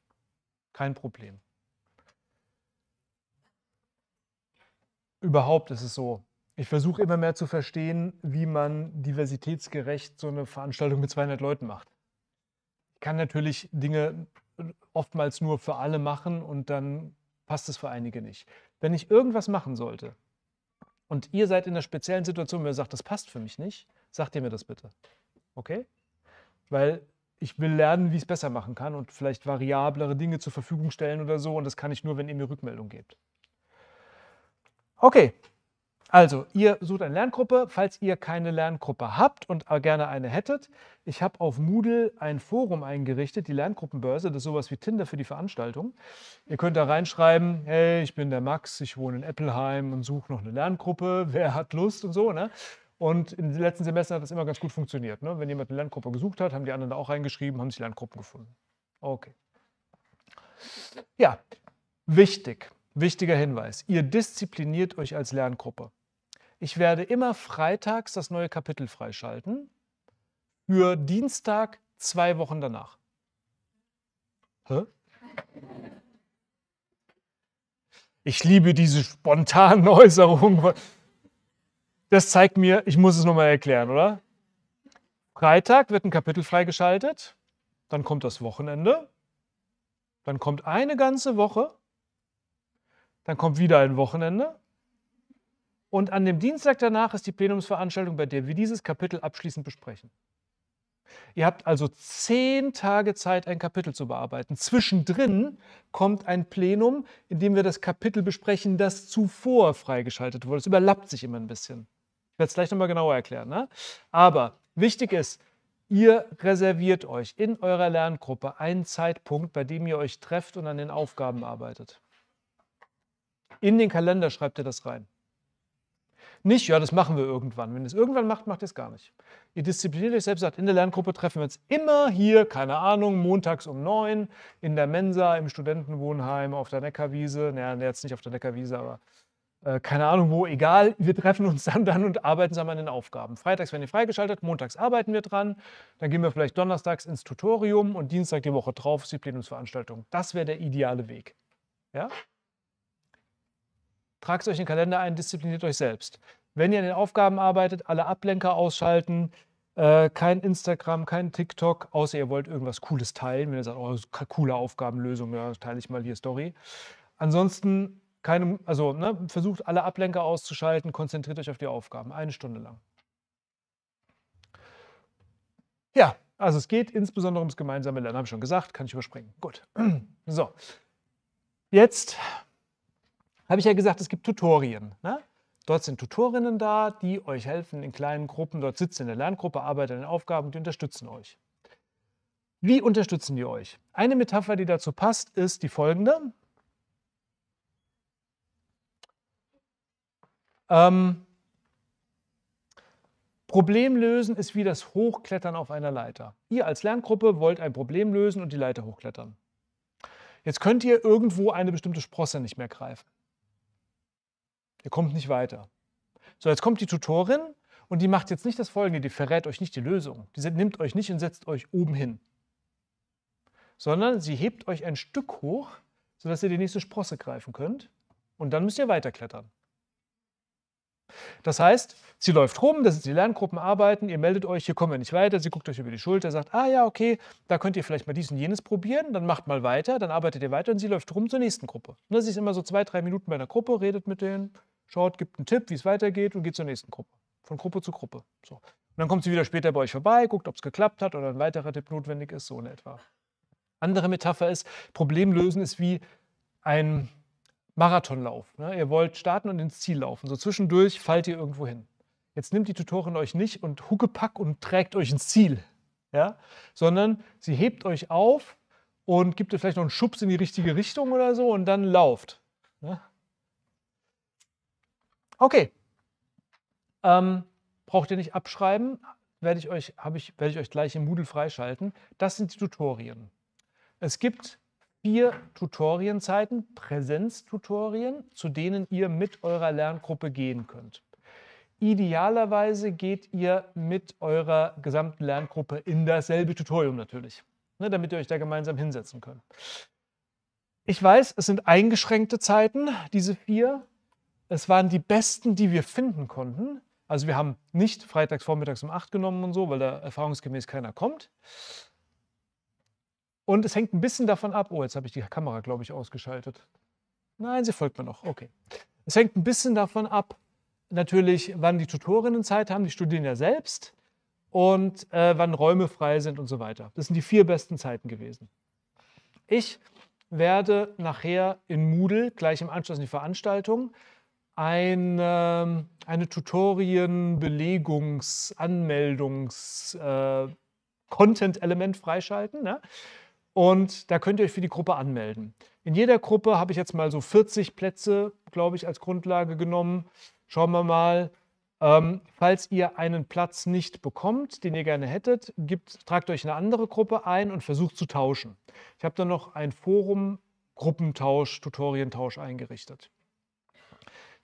Kein Problem. Überhaupt ist es so. Ich versuche immer mehr zu verstehen, wie man diversitätsgerecht so eine Veranstaltung mit 200 Leuten macht. Ich kann natürlich Dinge oftmals nur für alle machen und dann passt es für einige nicht. Wenn ich irgendwas machen sollte, und ihr seid in einer speziellen Situation, wo ihr sagt, das passt für mich nicht, sagt ihr mir das bitte. Okay? Weil ich will lernen, wie ich es besser machen kann und vielleicht variablere Dinge zur Verfügung stellen oder so. Und das kann ich nur, wenn ihr mir Rückmeldung gebt. Okay, also, ihr sucht eine Lerngruppe. Falls ihr keine Lerngruppe habt und gerne eine hättet, ich habe auf Moodle ein Forum eingerichtet, die Lerngruppenbörse. Das ist sowas wie Tinder für die Veranstaltung. Ihr könnt da reinschreiben, hey, ich bin der Max, ich wohne in Eppelheim und suche noch eine Lerngruppe. Wer hat Lust und so, ne? Und im letzten Semester hat das immer ganz gut funktioniert. Ne? Wenn jemand eine Lerngruppe gesucht hat, haben die anderen da auch reingeschrieben, haben sich Lerngruppen gefunden. Okay. Ja, wichtig, wichtiger Hinweis. Ihr diszipliniert euch als Lerngruppe. Ich werde immer freitags das neue Kapitel freischalten. Für Dienstag zwei Wochen danach. Hä? Ich liebe diese spontanen Äußerungen. Das zeigt mir, ich muss es nochmal erklären, oder? Freitag wird ein Kapitel freigeschaltet, dann kommt das Wochenende, dann kommt eine ganze Woche, dann kommt wieder ein Wochenende, und an dem Dienstag danach ist die Plenumsveranstaltung, bei der wir dieses Kapitel abschließend besprechen. Ihr habt also zehn Tage Zeit, ein Kapitel zu bearbeiten. Zwischendrin kommt ein Plenum, in dem wir das Kapitel besprechen, das zuvor freigeschaltet wurde. Es überlappt sich immer ein bisschen. Ich werde es gleich nochmal genauer erklären. Ne? Aber wichtig ist, ihr reserviert euch in eurer Lerngruppe einen Zeitpunkt, bei dem ihr euch trefft und an den Aufgaben arbeitet. In den Kalender schreibt ihr das rein. Nicht, ja, das machen wir irgendwann. Wenn ihr es irgendwann macht, macht ihr es gar nicht. Ihr diszipliniert euch selbst, sagt, in der Lerngruppe treffen wir uns immer hier, keine Ahnung, montags um neun, in der Mensa, im Studentenwohnheim, auf der Neckarwiese. Naja, jetzt nicht auf der Neckarwiese, aber äh, keine Ahnung wo, egal. Wir treffen uns dann, dann und arbeiten zusammen an den Aufgaben. Freitags werden die freigeschaltet, montags arbeiten wir dran. Dann gehen wir vielleicht donnerstags ins Tutorium und Dienstag die Woche drauf ist die Plenumsveranstaltung. Das wäre der ideale Weg. Ja? Tragt euch den Kalender ein, diszipliniert euch selbst. Wenn ihr an den Aufgaben arbeitet, alle Ablenker ausschalten, äh, kein Instagram, kein TikTok, außer ihr wollt irgendwas Cooles teilen. Wenn ihr sagt, oh, coole Aufgabenlösung, ja, teile ich mal hier Story. Ansonsten keine, also ne, versucht alle Ablenker auszuschalten, konzentriert euch auf die Aufgaben, eine Stunde lang. Ja, also es geht insbesondere ums gemeinsame Lernen, habe ich schon gesagt, kann ich überspringen. Gut. <clears throat> So. Jetzt habe ich ja gesagt, es gibt Tutorien. Ne? Dort sind Tutorinnen da, die euch helfen in kleinen Gruppen. Dort sitzt in der Lerngruppe, arbeitet an Aufgaben, die unterstützen euch. Wie unterstützen die euch? Eine Metapher, die dazu passt, ist die folgende. Ähm, Problem lösen ist wie das Hochklettern auf einer Leiter. Ihr als Lerngruppe wollt ein Problem lösen und die Leiter hochklettern. Jetzt könnt ihr irgendwo eine bestimmte Sprosse nicht mehr greifen. Ihr kommt nicht weiter. So, jetzt kommt die Tutorin und die macht jetzt nicht das Folgende, die verrät euch nicht die Lösung. Die nimmt euch nicht und setzt euch oben hin. Sondern sie hebt euch ein Stück hoch, sodass ihr die nächste Sprosse greifen könnt. Und dann müsst ihr weiterklettern. Das heißt, sie läuft rum, das ist die Lerngruppen ihr meldet euch, hier kommen wir nicht weiter, sie guckt euch über die Schulter, sagt, ah ja, okay, da könnt ihr vielleicht mal dies und jenes probieren, dann macht mal weiter, dann arbeitet ihr weiter und sie läuft rum zur nächsten Gruppe. Und ne, das ist immer so zwei, drei Minuten bei einer Gruppe, redet mit denen, schaut, gibt einen Tipp, wie es weitergeht und geht zur nächsten Gruppe. Von Gruppe zu Gruppe. So. Und dann kommt sie wieder später bei euch vorbei, guckt, ob es geklappt hat oder ein weiterer Tipp notwendig ist, so in etwa. Andere Metapher ist, Problem lösen ist wie ein Marathonlauf. Ne? Ihr wollt starten und ins Ziel laufen. So zwischendurch fallt ihr irgendwo hin. Jetzt nimmt die Tutorin euch nicht und huckepack und trägt euch ins Ziel, ja? sondern sie hebt euch auf und gibt ihr vielleicht noch einen Schubs in die richtige Richtung oder so und dann lauft. Ne? Okay. Ähm, braucht ihr nicht abschreiben, werde ich euch, ich, werde ich euch gleich im Moodle freischalten. Das sind die Tutorien. Es gibt vier Tutorienzeiten, Präsenztutorien, zu denen ihr mit eurer Lerngruppe gehen könnt. Idealerweise geht ihr mit eurer gesamten Lerngruppe in dasselbe Tutorium natürlich, ne, damit ihr euch da gemeinsam hinsetzen könnt. Ich weiß, es sind eingeschränkte Zeiten, diese vier. Es waren die besten, die wir finden konnten. Also wir haben nicht freitags vormittags um 8 genommen und so, weil da erfahrungsgemäß keiner kommt. Und es hängt ein bisschen davon ab, oh, jetzt habe ich die Kamera, glaube ich, ausgeschaltet. Nein, sie folgt mir noch, okay. Es hängt ein bisschen davon ab, natürlich, wann die Tutorinnen Zeit haben, die studieren ja selbst, und äh, wann Räume frei sind und so weiter. Das sind die vier besten Zeiten gewesen. Ich werde nachher in Moodle, gleich im Anschluss an die Veranstaltung, ähm, eine, eine Tutorien-Belegungs-Anmeldungs-Content-Element äh, freischalten. Ne? Und da könnt ihr euch für die Gruppe anmelden. In jeder Gruppe habe ich jetzt mal so 40 Plätze, glaube ich, als Grundlage genommen. Schauen wir mal. Ähm, falls ihr einen Platz nicht bekommt, den ihr gerne hättet, gibt, tragt euch eine andere Gruppe ein und versucht zu tauschen. Ich habe da noch ein Forum Gruppentausch, Tutorientausch eingerichtet.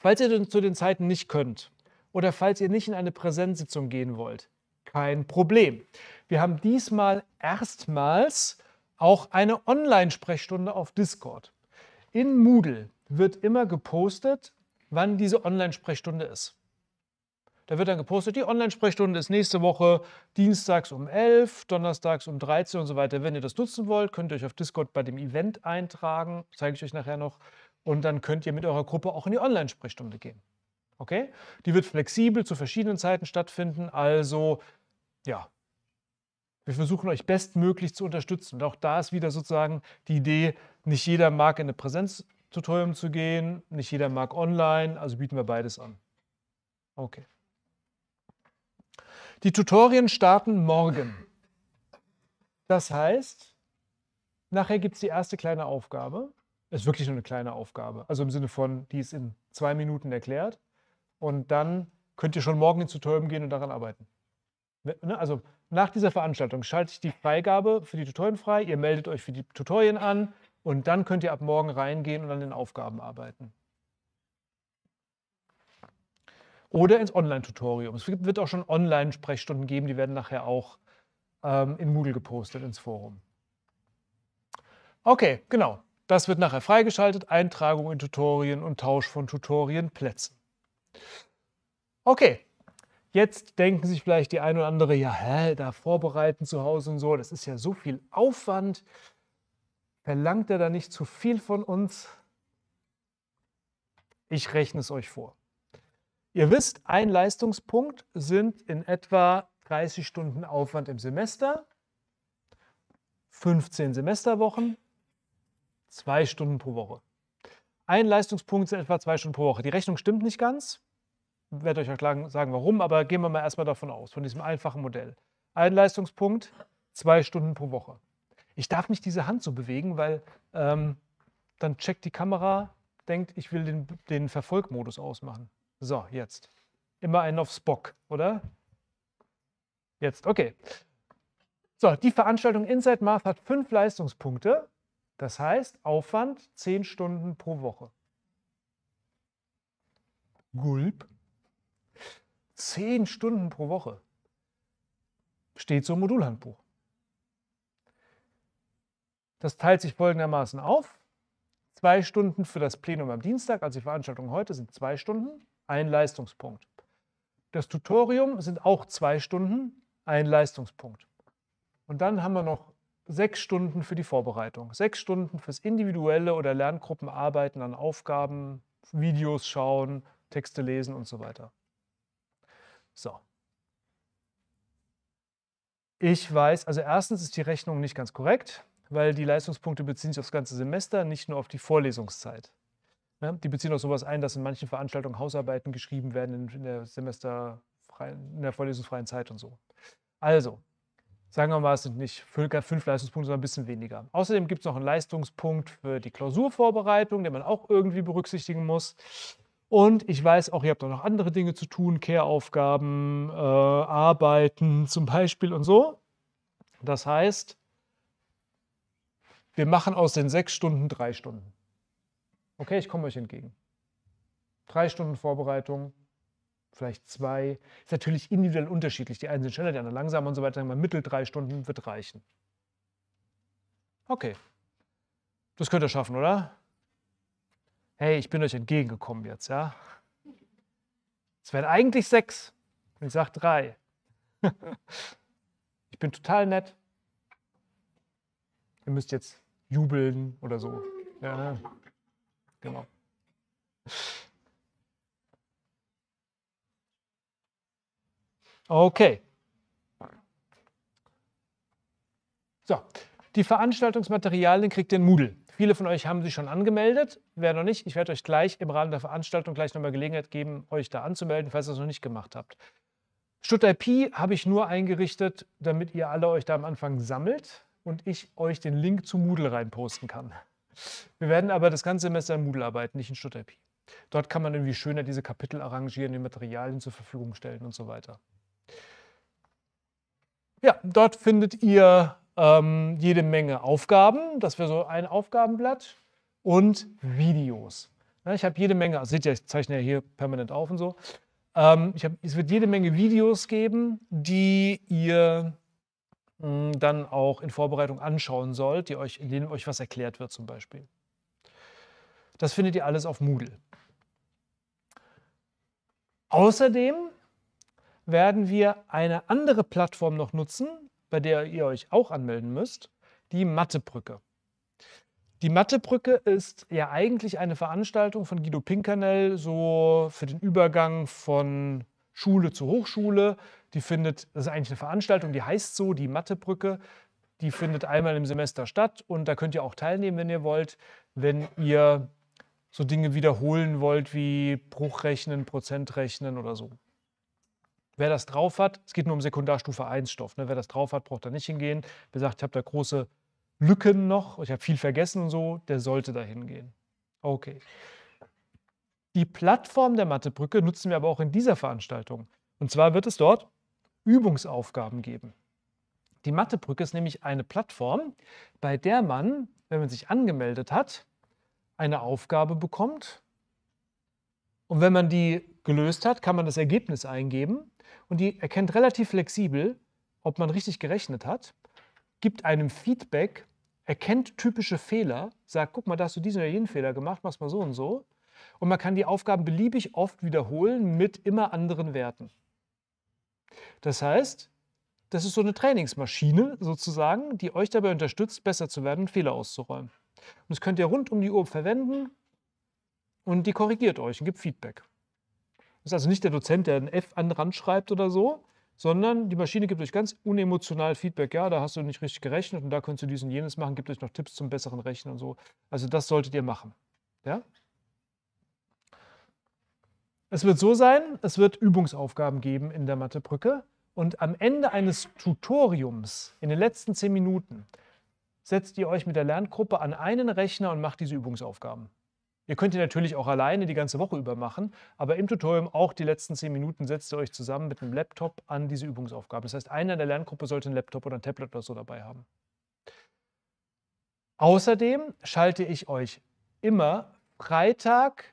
Falls ihr zu den Zeiten nicht könnt oder falls ihr nicht in eine Präsenzsitzung gehen wollt, kein Problem. Wir haben diesmal erstmals auch eine Online-Sprechstunde auf Discord. In Moodle wird immer gepostet, wann diese Online-Sprechstunde ist. Da wird dann gepostet, die Online-Sprechstunde ist nächste Woche dienstags um 11, donnerstags um 13 und so weiter. Wenn ihr das nutzen wollt, könnt ihr euch auf Discord bei dem Event eintragen. Zeige ich euch nachher noch. Und dann könnt ihr mit eurer Gruppe auch in die Online-Sprechstunde gehen. Okay? Die wird flexibel zu verschiedenen Zeiten stattfinden. Also, ja, wir versuchen euch bestmöglich zu unterstützen. Und auch da ist wieder sozusagen die Idee, nicht jeder mag in eine Präsenz-Tutorium zu gehen, nicht jeder mag online, also bieten wir beides an. Okay. Die Tutorien starten morgen. Das heißt, nachher gibt es die erste kleine Aufgabe ist wirklich nur eine kleine Aufgabe. Also im Sinne von, die ist in zwei Minuten erklärt und dann könnt ihr schon morgen ins Tutorium gehen und daran arbeiten. Ne, ne, also nach dieser Veranstaltung schalte ich die Freigabe für die Tutorien frei, ihr meldet euch für die Tutorien an und dann könnt ihr ab morgen reingehen und an den Aufgaben arbeiten. Oder ins Online-Tutorium. Es wird auch schon Online-Sprechstunden geben, die werden nachher auch ähm, in Moodle gepostet, ins Forum. Okay, genau. Das wird nachher freigeschaltet, Eintragung in Tutorien und Tausch von Tutorienplätzen. Okay, jetzt denken sich vielleicht die ein oder andere, ja, hä, da vorbereiten zu Hause und so, das ist ja so viel Aufwand. Verlangt er da nicht zu viel von uns? Ich rechne es euch vor. Ihr wisst, ein Leistungspunkt sind in etwa 30 Stunden Aufwand im Semester, 15 Semesterwochen, zwei Stunden pro Woche. Ein Leistungspunkt sind etwa zwei Stunden pro Woche. Die Rechnung stimmt nicht ganz. Ich werde euch auch sagen, warum, aber gehen wir mal erstmal davon aus, von diesem einfachen Modell. Ein Leistungspunkt, zwei Stunden pro Woche. Ich darf nicht diese Hand so bewegen, weil ähm, dann checkt die Kamera, denkt, ich will den, den Verfolgmodus ausmachen. So, jetzt. Immer einen auf Spock, oder? Jetzt, okay. So, die Veranstaltung Inside Math hat fünf Leistungspunkte. Das heißt, Aufwand 10 Stunden pro Woche. Gulp. 10 Stunden pro Woche. Steht so im Modulhandbuch. Das teilt sich folgendermaßen auf. Zwei Stunden für das Plenum am Dienstag, also die Veranstaltung heute sind zwei Stunden, ein Leistungspunkt. Das Tutorium sind auch zwei Stunden, ein Leistungspunkt. Und dann haben wir noch sechs Stunden für die Vorbereitung, sechs Stunden fürs individuelle oder Lerngruppenarbeiten an Aufgaben, Videos schauen, Texte lesen und so weiter. So. Ich weiß, also erstens ist die Rechnung nicht ganz korrekt, weil die Leistungspunkte beziehen sich aufs ganze Semester, nicht nur auf die Vorlesungszeit. Ja, ne? die beziehen auch sowas ein, dass in manchen Veranstaltungen Hausarbeiten geschrieben werden in, in der semesterfreien, in der vorlesungsfreien Zeit und so. Also, Sagen wir mal, es sind nicht fünf äh, Leistungspunkte, sondern ein bisschen weniger. Außerdem gibt es noch einen Leistungspunkt für die Klausurvorbereitung, den man auch irgendwie berücksichtigen muss. Und ich weiß auch, ihr habt auch noch andere Dinge zu tun, Care-Aufgaben, äh, Arbeiten zum Beispiel und so. Das heißt, wir machen aus den sechs Stunden drei Stunden. Okay, ich komme euch entgegen. Drei Stunden Vorbereitung, vielleicht zwei. Ist natürlich individuell unterschiedlich. Die einen sind schneller, die anderen langsamer und so weiter. Mal mittel drei Stunden wird reichen. Okay. Das könnt ihr schaffen, oder? Hey, ich bin euch entgegengekommen jetzt, ja? Es wären eigentlich sechs. Und ich sage drei. <laughs> ich bin total nett. Ihr müsst jetzt jubeln oder so. Ja, ne? genau. Okay. So, die Veranstaltungsmaterialien kriegt ihr in Moodle. Viele von euch haben sich schon angemeldet. Wer noch nicht, ich werde euch gleich im Rahmen der Veranstaltung gleich nochmal Gelegenheit geben, euch da anzumelden, falls ihr es noch nicht gemacht habt. StuttIP habe ich nur eingerichtet, damit ihr alle euch da am Anfang sammelt und ich euch den Link zu Moodle reinposten kann. Wir werden aber das ganze Semester in Moodle arbeiten, nicht in StuttIP. Dort kann man irgendwie schöner diese Kapitel arrangieren, die Materialien zur Verfügung stellen und so weiter. Ja, dort findet ihr ähm, jede Menge Aufgaben. Das wäre so ein Aufgabenblatt und Videos. Ja, ne, ich habe jede Menge, also seht ihr, ich zeichne ja hier permanent auf und so. Ähm, hab, es wird jede Menge Videos geben, die ihr mh, hm, dann auch in Vorbereitung anschauen sollt, die euch, in denen euch was erklärt wird zum Beispiel. Das findet ihr alles auf Moodle. Außerdem werden wir eine andere Plattform noch nutzen, bei der ihr euch auch anmelden müsst, die Mathebrücke. Die Mathebrücke ist ja eigentlich eine Veranstaltung von Guido Pinkernell, so für den Übergang von Schule zu Hochschule. Die findet, das ist eigentlich eine Veranstaltung, die heißt so, die Mathebrücke. Die findet einmal im Semester statt und da könnt ihr auch teilnehmen, wenn ihr wollt, wenn ihr so Dinge wiederholen wollt wie Bruchrechnen, Prozentrechnen oder so. Wer das drauf hat, es geht nur um Sekundarstufe 1 Stoff. Ne? Wer das drauf hat, braucht da nicht hingehen. Wer sagt, ich habe da große Lücken noch, ich habe viel vergessen und so, der sollte da hingehen. Okay. Die Plattform der Mathebrücke nutzen wir aber auch in dieser Veranstaltung. Und zwar wird es dort Übungsaufgaben geben. Die Mathebrücke ist nämlich eine Plattform, bei der man, wenn man sich angemeldet hat, eine Aufgabe bekommt. Und wenn man die gelöst hat, kann man das Ergebnis eingeben und die erkennt relativ flexibel, ob man richtig gerechnet hat, gibt einem Feedback, erkennt typische Fehler, sagt, guck mal, da hast du diesen oder jenen Fehler gemacht, machst mal so und so. Und man kann die Aufgaben beliebig oft wiederholen mit immer anderen Werten. Das heißt, das ist so eine Trainingsmaschine sozusagen, die euch dabei unterstützt, besser zu werden und Fehler auszuräumen. Und das könnt ihr rund um die Uhr verwenden und die korrigiert euch und gibt Feedback. Das ist also nicht der Dozent, der ein F an den Rand schreibt oder so, sondern die Maschine gibt euch ganz unemotional Feedback. Ja, da hast du nicht richtig gerechnet und da könntest du dies und jenes machen, gibt euch noch Tipps zum besseren Rechnen und so. Also das solltet ihr machen. Ja? Es wird so sein, es wird Übungsaufgaben geben in der Mathebrücke und am Ende eines Tutoriums in den letzten zehn Minuten setzt ihr euch mit der Lerngruppe an einen Rechner und macht diese Übungsaufgaben. Ihr könnt ihn natürlich auch alleine die ganze Woche über machen, aber im Tutorium auch die letzten zehn Minuten setzt ihr euch zusammen mit einem Laptop an diese Übungsaufgabe. Das heißt, einer in der Lerngruppe sollte einen Laptop oder ein Tablet oder so dabei haben. Außerdem schalte ich euch immer Freitag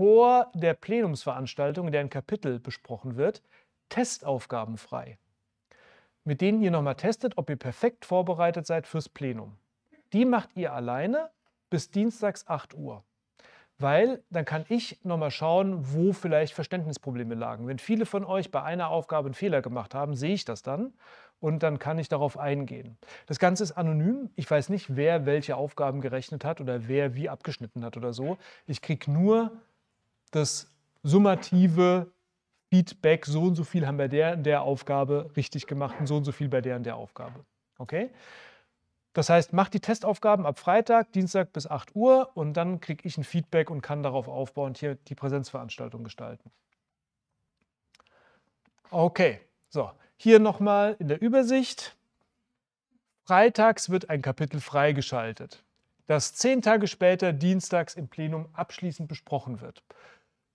vor der Plenumsveranstaltung, in der ein Kapitel besprochen wird, Testaufgaben frei, mit denen ihr nochmal testet, ob ihr perfekt vorbereitet seid fürs Plenum. Die macht ihr alleine bis dienstags 8 Uhr. Weil dann kann ich nochmal schauen, wo vielleicht Verständnisprobleme lagen. Wenn viele von euch bei einer Aufgabe einen Fehler gemacht haben, sehe ich das dann und dann kann ich darauf eingehen. Das Ganze ist anonym. Ich weiß nicht, wer welche Aufgaben gerechnet hat oder wer wie abgeschnitten hat oder so. Ich kriege nur das summative Feedback, so und so viel haben bei der und der Aufgabe richtig gemacht und so und so viel bei der und der Aufgabe. Okay? Das heißt, macht die Testaufgaben ab Freitag, Dienstag bis 8 Uhr und dann kriege ich ein Feedback und kann darauf aufbauend hier die Präsenzveranstaltung gestalten. Okay, so, hier nochmal in der Übersicht. Freitags wird ein Kapitel freigeschaltet, das zehn Tage später dienstags im Plenum abschließend besprochen wird.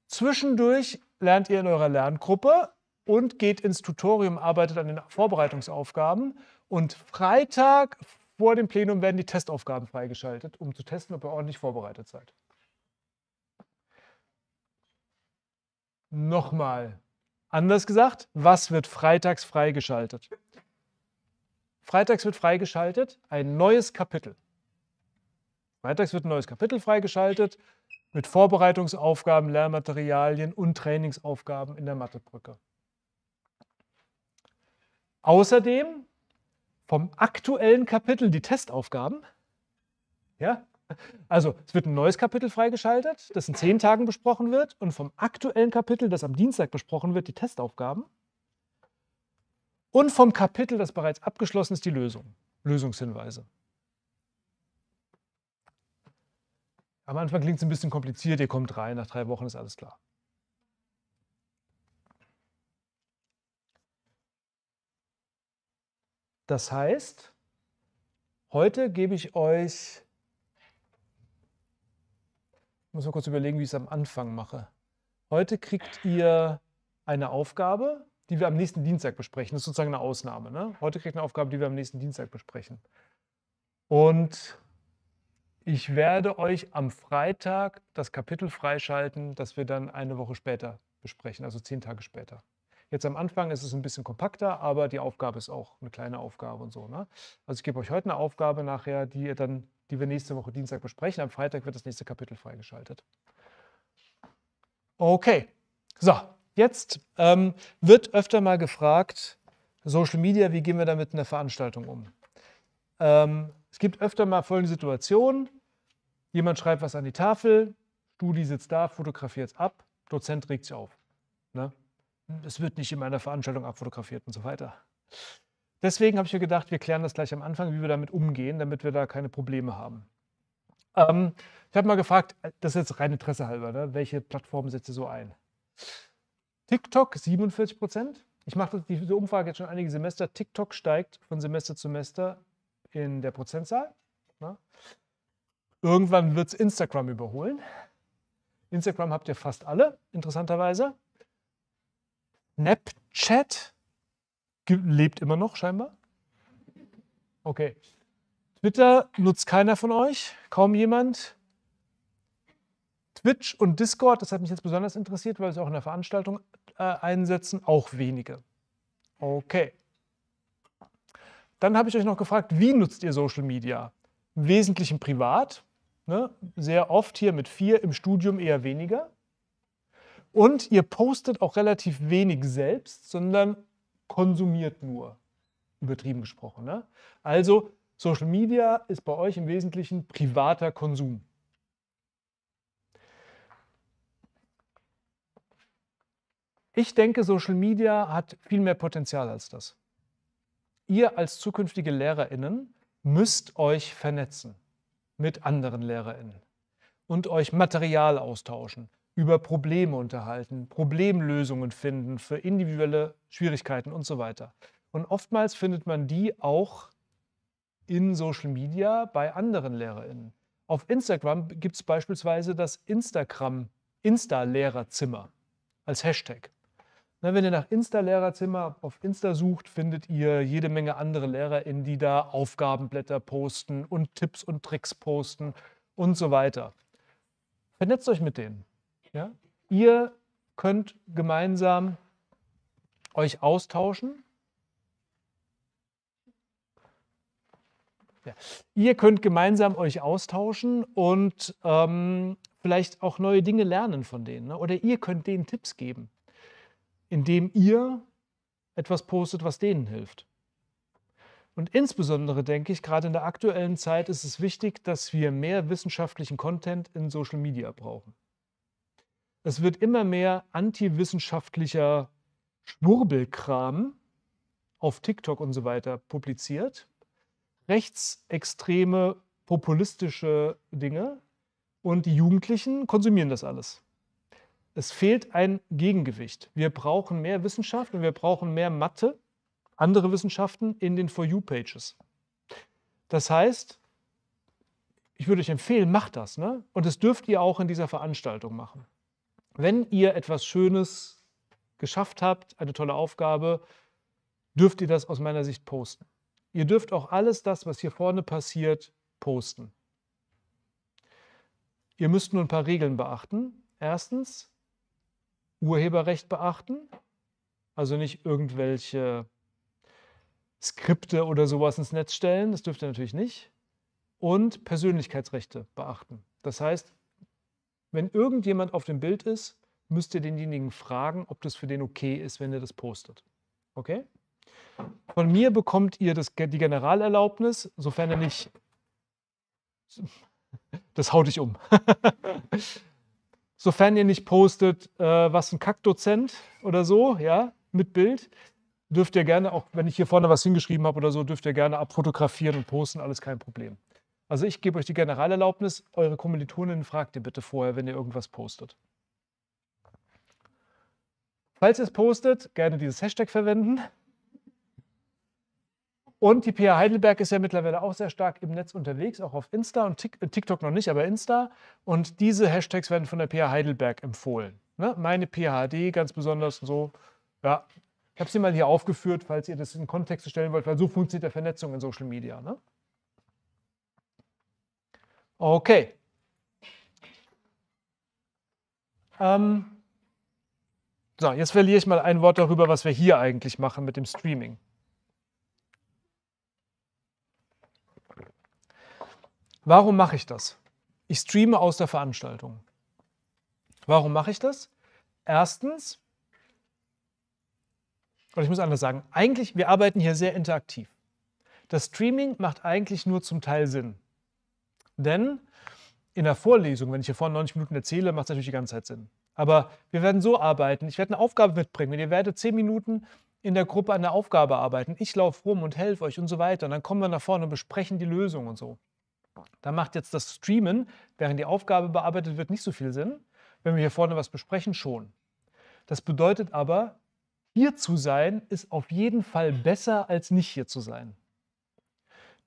Zwischendurch lernt ihr in eurer Lerngruppe und geht ins Tutorium, arbeitet an den Vorbereitungsaufgaben. Und Freitag vor dem Plenum werden die Testaufgaben freigeschaltet, um zu testen, ob ihr ordentlich vorbereitet seid. Nochmal. Anders gesagt, was wird freitags freigeschaltet? Freitags wird freigeschaltet ein neues Kapitel. Freitags wird ein neues Kapitel freigeschaltet mit Vorbereitungsaufgaben, Lehrmaterialien und Trainingsaufgaben in der Mathebrücke. Außerdem vom aktuellen Kapitel die Testaufgaben. Ja? Also es wird ein neues Kapitel freigeschaltet, das in zehn Tagen besprochen wird, und vom aktuellen Kapitel, das am Dienstag besprochen wird, die Testaufgaben. Und vom Kapitel, das bereits abgeschlossen ist, die Lösung, Lösungshinweise. Am Anfang klingt es ein bisschen kompliziert, ihr kommt rein, nach drei Wochen ist alles klar. Das heißt, heute gebe ich euch, ich muss mal kurz überlegen, wie ich es am Anfang mache. Heute kriegt ihr eine Aufgabe, die wir am nächsten Dienstag besprechen. Das ist sozusagen eine Ausnahme. Ne? Heute kriegt ihr eine Aufgabe, die wir am nächsten Dienstag besprechen. Und ich werde euch am Freitag das Kapitel freischalten, das wir dann eine Woche später besprechen, also zehn Tage später. Jetzt am Anfang ist es ein bisschen kompakter, aber die Aufgabe ist auch eine kleine Aufgabe und so. Ne? Also ich gebe euch heute eine Aufgabe nachher, die ihr dann, die wir nächste Woche Dienstag besprechen. Am Freitag wird das nächste Kapitel freigeschaltet. Okay, so, jetzt ähm, wird öfter mal gefragt, Social Media, wie gehen wir damit in der Veranstaltung um? Ähm, es gibt öfter mal folgende Situationen. Jemand schreibt was an die Tafel, Studi sitzt da, fotografiert es ab, Dozent regt sich auf. Ne? es wird nicht in meiner Veranstaltung abfotografiert und so weiter. Deswegen habe ich mir gedacht, wir klären das gleich am Anfang, wie wir damit umgehen, damit wir da keine Probleme haben. Ähm, ich habe mal gefragt, das ist jetzt rein Interesse halber, ne? welche Plattformen setzt ihr so ein? TikTok 47 Prozent. Ich mache diese Umfrage jetzt schon einige Semester. TikTok steigt von Semester zu Semester in der Prozentzahl. Ne? Irgendwann wird es Instagram überholen. Instagram habt ihr fast alle, interessanterweise. Hm? Snapchat lebt immer noch scheinbar. Okay. Twitter nutzt keiner von euch, kaum jemand. Twitch und Discord, das hat mich jetzt besonders interessiert, weil sie auch in der Veranstaltung äh, einsetzen, auch wenige. Okay. Dann habe ich euch noch gefragt, wie nutzt ihr Social Media? Im Wesentlichen privat, ne? sehr oft hier mit vier, im Studium eher weniger. Und ihr postet auch relativ wenig selbst, sondern konsumiert nur, übertrieben gesprochen. Ne? Also Social Media ist bei euch im Wesentlichen privater Konsum. Ich denke, Social Media hat viel mehr Potenzial als das. Ihr als zukünftige Lehrerinnen müsst euch vernetzen mit anderen Lehrerinnen und euch Material austauschen, über Probleme unterhalten, Problemlösungen finden für individuelle Schwierigkeiten und so weiter. Und oftmals findet man die auch in Social Media bei anderen LehrerInnen. Auf Instagram gibt es beispielsweise das Instagram Insta-Lehrerzimmer als Hashtag. Na, wenn ihr nach Insta-Lehrerzimmer auf Insta sucht, findet ihr jede Menge andere LehrerInnen, die da Aufgabenblätter posten und Tipps und Tricks posten und so weiter. Vernetzt euch mit denen. Ja? Ihr könnt gemeinsam euch austauschen. Ja. Ihr könnt gemeinsam euch austauschen und ähm, vielleicht auch neue Dinge lernen von denen. Ne? Oder ihr könnt denen Tipps geben, indem ihr etwas postet, was denen hilft. Und insbesondere denke ich, gerade in der aktuellen Zeit ist es wichtig, dass wir mehr wissenschaftlichen Content in Social Media brauchen es wird immer mehr antiwissenschaftlicher Schwurbelkram auf TikTok und so weiter publiziert. Rechtsextreme, populistische Dinge. Und die Jugendlichen konsumieren das alles. Es fehlt ein Gegengewicht. Wir brauchen mehr Wissenschaft und wir brauchen mehr Mathe, andere Wissenschaften in den For You-Pages. Das heißt, ich würde euch empfehlen, macht das. Ne? Und das dürft ihr auch in dieser Veranstaltung machen wenn ihr etwas Schönes geschafft habt, eine tolle Aufgabe, dürft ihr das aus meiner Sicht posten. Ihr dürft auch alles das, was hier vorne passiert, posten. Ihr müsst nur ein paar Regeln beachten. Erstens, Urheberrecht beachten, also nicht irgendwelche Skripte oder sowas ins Netz stellen, das dürft ihr natürlich nicht. Und Persönlichkeitsrechte beachten. Das heißt, wenn irgendjemand auf dem Bild ist, müsst ihr denjenigen fragen, ob das für den okay ist, wenn er das postet. Okay? Von mir bekommt ihr das, die Generalerlaubnis, sofern er nicht. <laughs> Das haut dich um. <laughs> sofern ihr nicht postet, äh, was ein Kackdozent oder so, ja, mit Bild, dürft ihr gerne, auch wenn ich hier vorne was hingeschrieben habe oder so, dürft ihr gerne abfotografieren und posten, alles kein Problem. Also ich gebe euch die Generalerlaubnis, eure Kommilitonen fragt ihr bitte vorher, wenn ihr irgendwas postet. Falls ihr es postet, gerne dieses Hashtag verwenden. Und die PA Heidelberg ist ja mittlerweile auch sehr stark im Netz unterwegs, auch auf Insta und äh, TikTok noch nicht, aber Insta. Und diese Hashtags werden von der PA Heidelberg empfohlen. Ne? Meine PHD ganz besonders und so. Ja, ich habe sie mal hier aufgeführt, falls ihr das in Kontext stellen wollt, weil so funktioniert der Vernetzung in Social Media. Ne? Okay. Ähm, so, jetzt verliere ich mal ein Wort darüber, was wir hier eigentlich machen mit dem Streaming. Warum mache ich das? Ich streame aus der Veranstaltung. Warum mache ich das? Erstens, oder ich muss anders sagen, eigentlich, wir arbeiten hier sehr interaktiv. Das Streaming macht eigentlich nur zum Teil Sinn. Denn in der Vorlesung, wenn ich hier vorne 90 Minuten erzähle, macht es natürlich die ganze Zeit Sinn. Aber wir werden so arbeiten. Ich werde eine Aufgabe mitbringen. Ihr werdet 10 Minuten in der Gruppe an der Aufgabe arbeiten. Ich laufe rum und helfe euch und so weiter. Und dann kommen wir nach vorne und besprechen die Lösung und so. Da macht jetzt das Streamen, während die Aufgabe bearbeitet wird, nicht so viel Sinn. Wenn wir hier vorne was besprechen, schon. Das bedeutet aber, hier zu sein ist auf jeden Fall besser als nicht hier zu sein.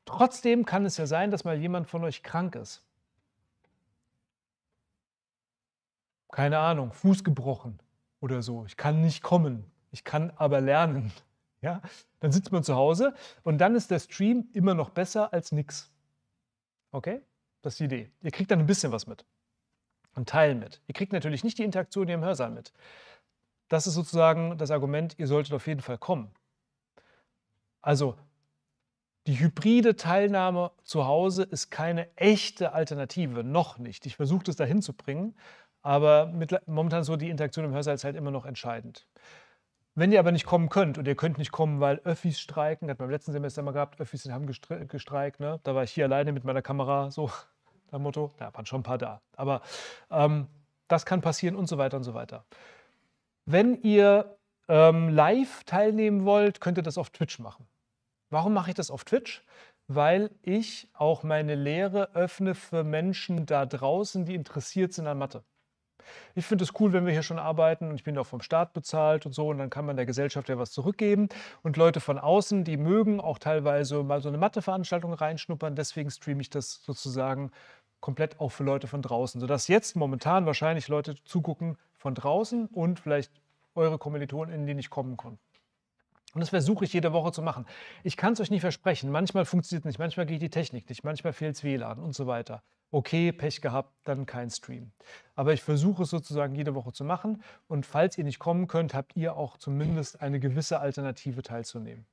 Trotzdem kann es ja sein, dass mal jemand von euch krank ist. Keine Ahnung, Fuß gebrochen oder so. Ich kann nicht kommen, ich kann aber lernen. <laughs> Ja, dann sitzt man zu Hause und dann ist der Stream immer noch besser als nichts. Okay? Das ist die Idee. Ihr kriegt dann ein bisschen was mit. Ein Teil mit. Ihr kriegt natürlich nicht die Interaktion hier im Hörsaal mit. Das ist sozusagen das Argument, ihr solltet auf jeden Fall kommen. Also die hybride Teilnahme zu Hause ist keine echte Alternative, noch nicht. Ich versuche das dahin zu bringen, aber mit, momentan so die Interaktion im Hörsaal ist halt immer noch entscheidend. Wenn ihr aber nicht kommen könnt und ihr könnt nicht kommen, weil Öffis streiken, hat man im letzten Semester mal gehabt, Öffis haben gestreikt, ne? da war ich hier alleine mit meiner Kamera, so das <laughs> Motto, da waren schon ein paar da, aber ähm, das kann passieren und so weiter und so weiter. Wenn ihr ähm, live teilnehmen wollt, könnt ihr das auf Twitch machen. Warum mache ich das auf Twitch? Weil ich auch meine Lehre öffne für Menschen da draußen, die interessiert sind an Mathe. Ich finde es cool, wenn wir hier schon arbeiten und ich bin auch vom Staat bezahlt und so und dann kann man der Gesellschaft ja was zurückgeben und Leute von außen, die mögen auch teilweise mal so eine Mathe-Veranstaltung reinschnuppern, deswegen streame ich das sozusagen komplett auch für Leute von draußen, sodass jetzt momentan wahrscheinlich Leute zugucken von draußen und vielleicht eure Kommilitonen, die nicht kommen konnten. Und das versuche ich jede Woche zu machen. Ich kann es euch nicht versprechen. Manchmal funktioniert es nicht, manchmal geht die Technik nicht, manchmal fehlt WLAN und so weiter. Okay, Pech gehabt, dann kein Stream. Aber ich versuche es sozusagen jede Woche zu machen. Und falls ihr nicht kommen könnt, habt ihr auch zumindest eine gewisse Alternative teilzunehmen.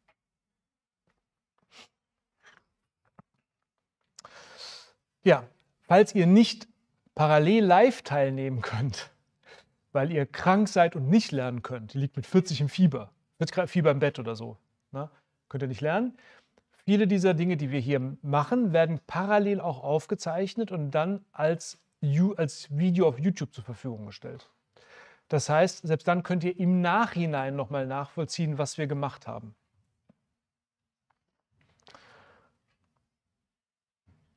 Ja, falls ihr nicht parallel live teilnehmen könnt, weil ihr krank seid und nicht lernen könnt, liegt mit 40 im Fieber, Jetzt gerade Fieber im Bett oder so. Na? Ne? Könnt ihr nicht lernen. Viele dieser Dinge, die wir hier machen, werden parallel auch aufgezeichnet und dann als, als Video auf YouTube zur Verfügung gestellt. Das heißt, selbst dann könnt ihr im Nachhinein nochmal nachvollziehen, was wir gemacht haben.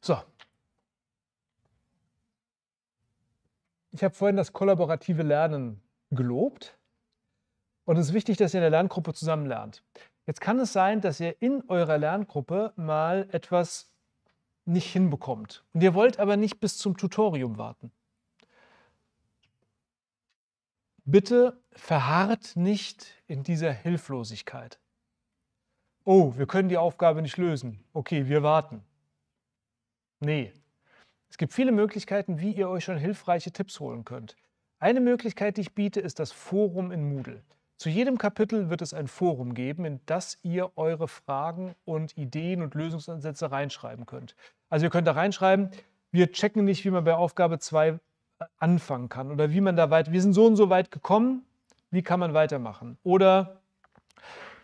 So. Ich habe vorhin das kollaborative Lernen gelobt. Und es ist wichtig, dass ihr in der Lerngruppe zusammen lernt. Jetzt kann es sein, dass ihr in eurer Lerngruppe mal etwas nicht hinbekommt. Und ihr wollt aber nicht bis zum Tutorium warten. Bitte verharrt nicht in dieser Hilflosigkeit. Oh, wir können die Aufgabe nicht lösen. Okay, wir warten. Nee. Es gibt viele Möglichkeiten, wie ihr euch schon hilfreiche Tipps holen könnt. Eine Möglichkeit, die ich biete, ist das Forum in Moodle. Zu jedem Kapitel wird es ein Forum geben, in das ihr eure Fragen und Ideen und Lösungsansätze reinschreiben könnt. Also ihr könnt da reinschreiben, wir checken nicht, wie man bei Aufgabe 2 äh, anfangen kann oder wie man da weit, wir sind so und so weit gekommen, wie kann man weitermachen? Oder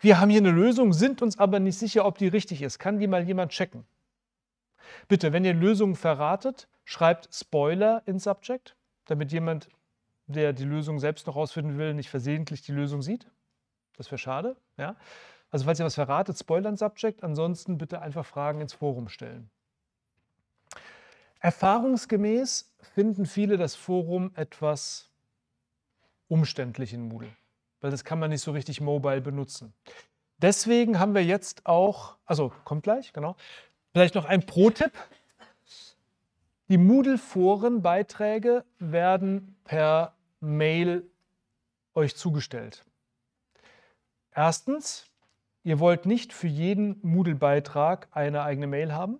wir haben hier eine Lösung, sind uns aber nicht sicher, ob die richtig ist. Kann die mal jemand checken? Bitte, wenn ihr Lösungen verratet, schreibt Spoiler ins Subject, damit jemand der die Lösung selbst noch rausfinden will, nicht versehentlich die Lösung sieht. Das wäre schade. Ja? Also falls ihr was verratet, spoilern Subject. Ansonsten bitte einfach Fragen ins Forum stellen. Erfahrungsgemäß finden viele das Forum etwas umständlich in Moodle, weil das kann man nicht so richtig mobile benutzen. Deswegen haben wir jetzt auch, also kommt gleich, genau, vielleicht noch ein Pro-Tipp. Die Moodle-Forenbeiträge werden per Mail euch zugestellt. Erstens, ihr wollt nicht für jeden Moodle-Beitrag eine eigene Mail haben.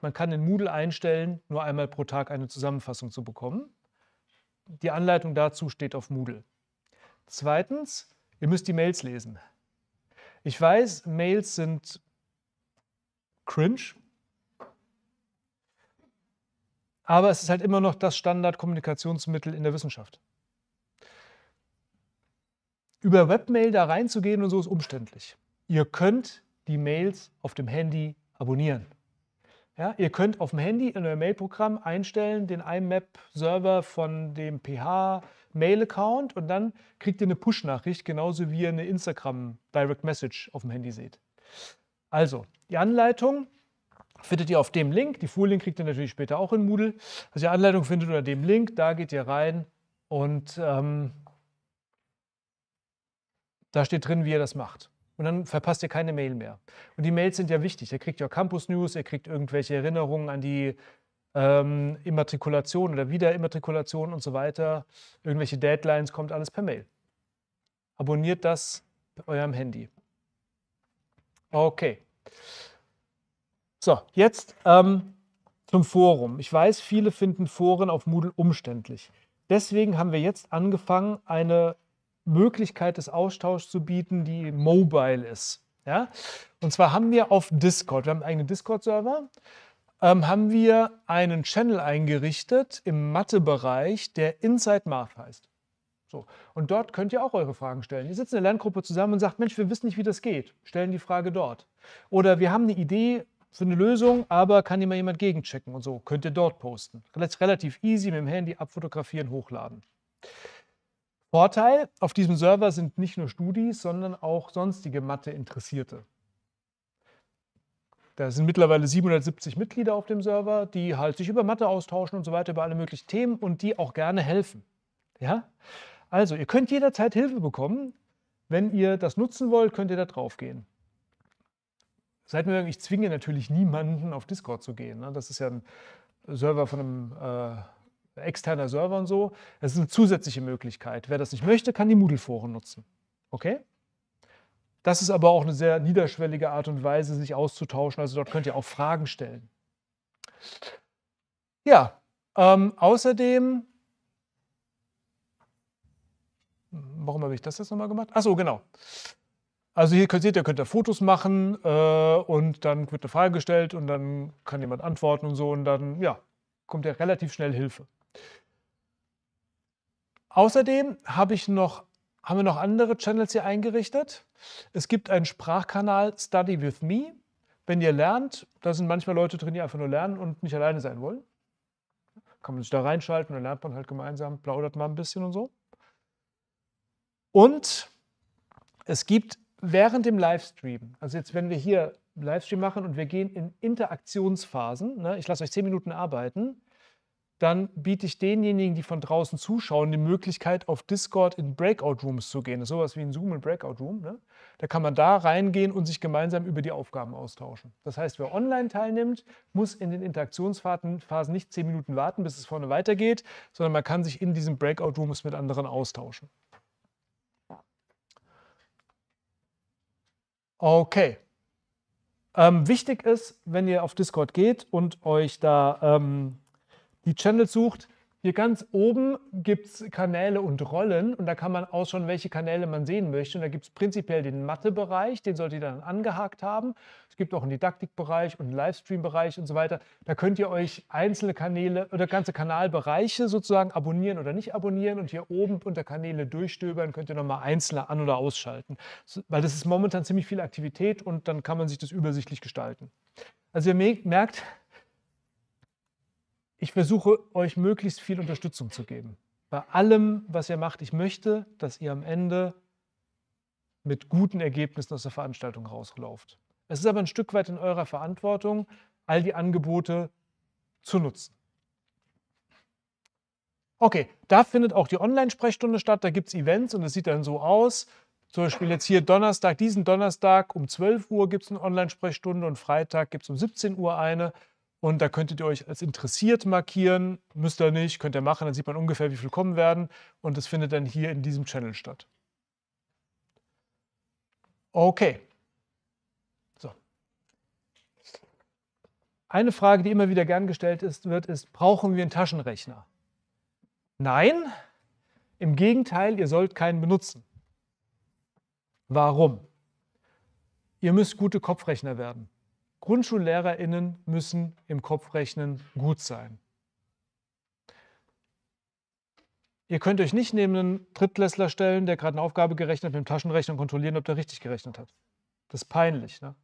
Man kann in Moodle einstellen, nur einmal pro Tag eine Zusammenfassung zu bekommen. Die Anleitung dazu steht auf Moodle. Zweitens, ihr müsst die Mails lesen. Ich weiß, Mails sind cringe, aber es ist halt immer noch das Standard-Kommunikationsmittel in der Wissenschaft. Über Webmail da reinzugehen und so ist umständlich. Ihr könnt die Mails auf dem Handy abonnieren. Ja, ihr könnt auf dem Handy in eurem Mailprogramm einstellen den IMAP-Server von dem PH-Mail-Account und dann kriegt ihr eine Push-Nachricht, genauso wie ihr eine Instagram-Direct-Message auf dem Handy seht. Also, die Anleitung findet ihr auf dem Link. Die Folien kriegt ihr natürlich später auch in Moodle. Also die Anleitung findet ihr unter dem Link. Da geht ihr rein und ähm, da steht drin, wie ihr das macht. Und dann verpasst ihr keine Mail mehr. Und die Mails sind ja wichtig. Ihr kriegt ja Campus News, ihr kriegt irgendwelche Erinnerungen an die ähm, Immatrikulation oder Wiederimmatrikulation und so weiter. Irgendwelche Deadlines, kommt alles per Mail. Abonniert das bei eurem Handy. Okay. So, jetzt ähm, zum Forum. Ich weiß, viele finden Foren auf Moodle umständlich. Deswegen haben wir jetzt angefangen, eine Möglichkeit des Austauschs zu bieten, die mobile ist. Ja? Und zwar haben wir auf Discord, wir haben einen eigenen Discord-Server, ähm, haben wir einen Channel eingerichtet im Mathe-Bereich, der Inside Math heißt. So. Und dort könnt ihr auch eure Fragen stellen. Ihr sitzt in der Lerngruppe zusammen und sagt, Mensch, wir wissen nicht, wie das geht. Stellen die Frage dort. Oder wir haben eine Idee für eine Lösung, aber kann immer jemand gegenchecken und so. Könnt ihr dort posten. Relativ easy mit dem Handy abfotografieren, hochladen. Vorteil, auf diesem Server sind nicht nur Studis, sondern auch sonstige Mathe-Interessierte. Da sind mittlerweile 770 Mitglieder auf dem Server, die halt sich über Mathe austauschen und so weiter, über alle möglichen Themen und die auch gerne helfen. Ja? Also, ihr könnt jederzeit Hilfe bekommen. Wenn ihr das nutzen wollt, könnt ihr da drauf gehen. Seid mir ich zwinge natürlich niemanden auf Discord zu gehen. Ne? Das ist ja ein Server von einem äh, externer Server und so. Das ist eine zusätzliche Möglichkeit. Wer das nicht möchte, kann die Moodle-Foren nutzen. Okay? Das ist aber auch eine sehr niederschwellige Art und Weise, sich auszutauschen. Also dort könnt ihr auch Fragen stellen. Ja, ähm, außerdem, warum habe ich das jetzt nochmal gemacht? Achso, genau. Also hier könnt, seht ihr, könnt ihr Fotos machen äh, und dann wird eine Frage gestellt und dann kann jemand antworten und so und dann, ja, kommt ja relativ schnell Hilfe. Außerdem habe ich noch, haben wir noch andere Channels hier eingerichtet. Es gibt einen Sprachkanal Study with Me. Wenn ihr lernt, da sind manchmal Leute drin, die einfach nur lernen und nicht alleine sein wollen. Kann man sich da reinschalten dann lernt man halt gemeinsam, plaudert mal ein bisschen und so. Und es gibt während dem Livestream, also jetzt, wenn wir hier Livestream machen und wir gehen in Interaktionsphasen, ne, ich lasse euch zehn Minuten arbeiten, dann biete ich denjenigen, die von draußen zuschauen, die Möglichkeit, auf Discord in Breakout Rooms zu gehen. Das ist sowas wie ein Zoom in Breakout Room. Ne? Da kann man da reingehen und sich gemeinsam über die Aufgaben austauschen. Das heißt, wer online teilnimmt, muss in den Interaktionsphasen nicht zehn Minuten warten, bis es vorne weitergeht, sondern man kann sich in diesen Breakout Rooms mit anderen austauschen. Okay. Ähm, wichtig ist, wenn ihr auf Discord geht und euch da ähm, die Channels sucht, hier ganz oben gibt es Kanäle und Rollen und da kann man ausschauen, welche Kanäle man sehen möchte. Und da gibt es prinzipiell den Mathe-Bereich, den solltet ihr dann angehakt haben. Es gibt auch einen Didaktik-Bereich und einen Livestream-Bereich und so weiter. Da könnt ihr euch einzelne Kanäle oder ganze Kanalbereiche sozusagen abonnieren oder nicht abonnieren. Und hier oben unter Kanäle durchstöbern könnt ihr nochmal einzelne an- oder ausschalten. Weil das ist momentan ziemlich viel Aktivität und dann kann man sich das übersichtlich gestalten. Also ihr merkt, ich versuche euch möglichst viel Unterstützung zu geben. Bei allem, was ihr macht, ich möchte, dass ihr am Ende mit guten Ergebnissen aus der Veranstaltung rauslauft. Es ist aber ein Stück weit in eurer Verantwortung, all die Angebote zu nutzen. Okay, da findet auch die Online-Sprechstunde statt. Da gibt es Events und es sieht dann so aus. Zum Beispiel jetzt hier Donnerstag, diesen Donnerstag um 12 Uhr gibt es eine Online-Sprechstunde und Freitag gibt es um 17 Uhr eine. Und da könntet ihr euch als interessiert markieren. Müsst ihr nicht, könnt ihr machen. Dann sieht man ungefähr, wie viel kommen werden. Und das findet dann hier in diesem Channel statt. Okay. So. Eine Frage, die immer wieder gern gestellt ist, wird, ist, brauchen wir einen Taschenrechner? Nein. Im Gegenteil, ihr sollt keinen benutzen. Warum? Ihr müsst gute Kopfrechner werden. GrundschullehrerInnen müssen im Kopfrechnen gut sein. Ihr könnt euch nicht neben einen Drittklässler stellen, der gerade eine Aufgabe gerechnet hat, mit dem Taschenrechner und kontrollieren, ob der richtig gerechnet hat. Das ist peinlich. Ne?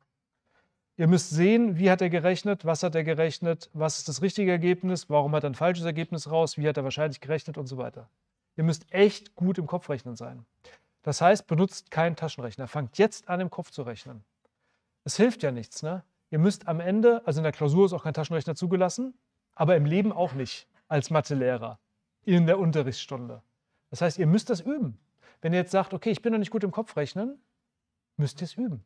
Ihr müsst sehen, wie hat er gerechnet, was hat er gerechnet, was ist das richtige Ergebnis, warum hat er ein falsches Ergebnis raus, wie hat er wahrscheinlich gerechnet und so weiter. Ihr müsst echt gut im Kopfrechnen sein. Das heißt, benutzt keinen Taschenrechner. Fangt jetzt an, im Kopf zu rechnen. Es hilft ja nichts. Ne? Ihr müsst am Ende, also in der Klausur ist auch kein Taschenrechner zugelassen, aber im Leben auch nicht als Mathelehrer in der Unterrichtsstunde. Das heißt, ihr müsst das üben. Wenn ihr jetzt sagt, okay, ich bin noch nicht gut im Kopfrechnen, müsst ihr es üben.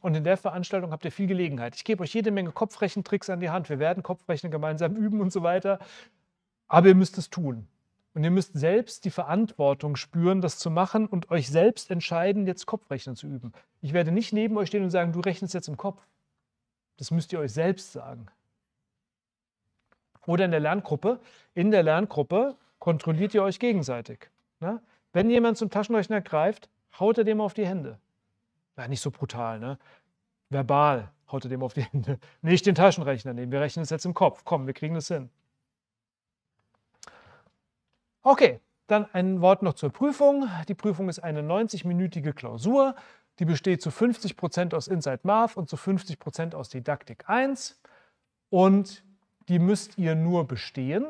Und in der Veranstaltung habt ihr viel Gelegenheit. Ich gebe euch jede Menge Kopfrechentricks an die Hand. Wir werden Kopfrechnen gemeinsam üben und so weiter. Aber ihr müsst es tun. Und ihr müsst selbst die Verantwortung spüren, das zu machen und euch selbst entscheiden, jetzt Kopfrechnen zu üben. Ich werde nicht neben euch stehen und sagen, du rechnest jetzt im Kopf. Das müsst ihr euch selbst sagen. Oder in der Lerngruppe. In der Lerngruppe kontrolliert ihr euch gegenseitig. Na? Ne? Wenn jemand zum Taschenrechner greift, haut er dem auf die Hände. Ja, nicht so brutal, ne? Verbal haut er dem auf die Hände. <laughs> Nicht den Taschenrechner nehmen, wir rechnen es jetzt im Kopf. Komm, wir kriegen das hin. Okay, dann ein Wort noch zur Prüfung. Die Prüfung ist eine 90-minütige Klausur. Die besteht zu 50% Prozent aus Inside Math und zu 50% Prozent aus Didaktik 1. Und die müsst ihr nur bestehen.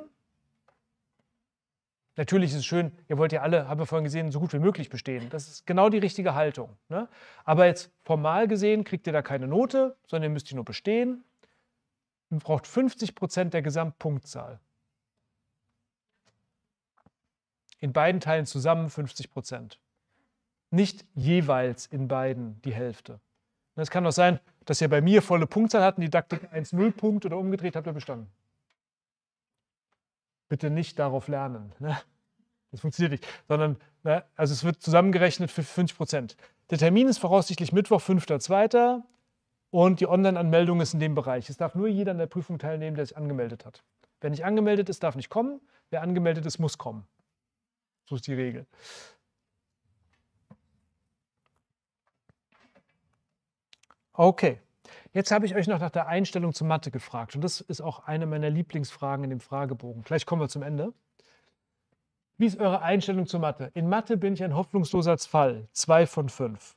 Natürlich ist es schön, ihr wollt ja alle, haben wir vorhin gesehen, so gut wie möglich bestehen. Das ist genau die richtige Haltung. Ne? Aber jetzt formal gesehen kriegt ihr da keine Note, sondern ihr müsst die nur bestehen. Ihr braucht 50% Prozent der Gesamtpunktzahl. in beiden Teilen zusammen 50 Prozent. Nicht jeweils in beiden die Hälfte. Es kann auch sein, dass ihr bei mir volle Punktzahl hatten, Didaktik 1-0 Punkt oder umgedreht, habt ihr bestanden. Bitte nicht darauf lernen. Ne? Das funktioniert nicht. Sondern, ne? also es wird zusammengerechnet für 50 Prozent. Der Termin ist voraussichtlich Mittwoch, 5.2. Und die Online-Anmeldung ist in dem Bereich. Es darf nur jeder an der Prüfung teilnehmen, der sich angemeldet hat. Wer nicht angemeldet ist, darf nicht kommen. Wer angemeldet ist, muss kommen. So ist die Regel. Okay, jetzt habe ich euch noch nach der Einstellung zur Mathe gefragt. Und das ist auch eine meiner Lieblingsfragen in dem Fragebogen. Gleich kommen wir zum Ende. Wie ist eure Einstellung zur Mathe? In Mathe bin ich ein hoffnungsloser Fall. Zwei von fünf.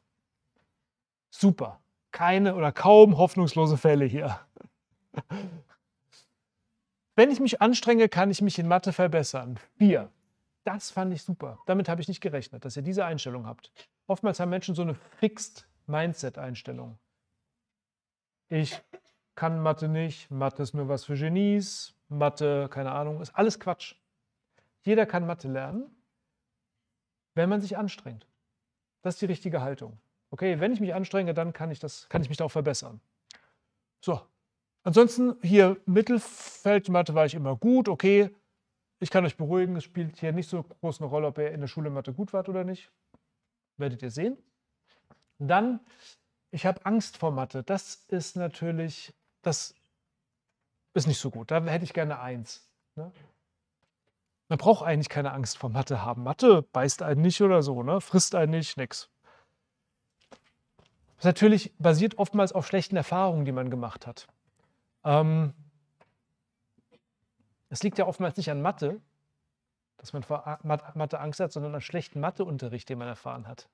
Super. Keine oder kaum hoffnungslose Fälle hier. Wenn ich mich anstrenge, kann ich mich in Mathe verbessern. Vier. Das fand ich super. Damit habe ich nicht gerechnet, dass ihr diese Einstellung habt. Oftmals haben Menschen so eine Fixed Mindset-Einstellung. Ich kann Mathe nicht, Mathe ist nur was für Genies, Mathe, keine Ahnung, ist alles Quatsch. Jeder kann Mathe lernen, wenn man sich anstrengt. Das ist die richtige Haltung. Okay, wenn ich mich anstrenge, dann kann ich, das, kann ich mich darauf verbessern. So, ansonsten hier Mittelfeldmathe war ich immer gut, okay, ich kann euch beruhigen, es spielt hier nicht so groß eine Rolle, ob ihr in der Schule Mathe gut wart oder nicht. Werdet ihr sehen. Dann, ich habe Angst vor Mathe. Das ist natürlich, das ist nicht so gut. Da hätte ich gerne eins. Ne? Man braucht eigentlich keine Angst vor Mathe haben. Mathe beißt einen nicht oder so, ne? frisst einen nicht, nix. Das natürlich basiert oftmals auf schlechten Erfahrungen, die man gemacht hat. Ähm, es liegt ja oftmals nicht an Mathe, dass man vor Mathe Angst hat, sondern an schlechten Matheunterricht, den man erfahren hat.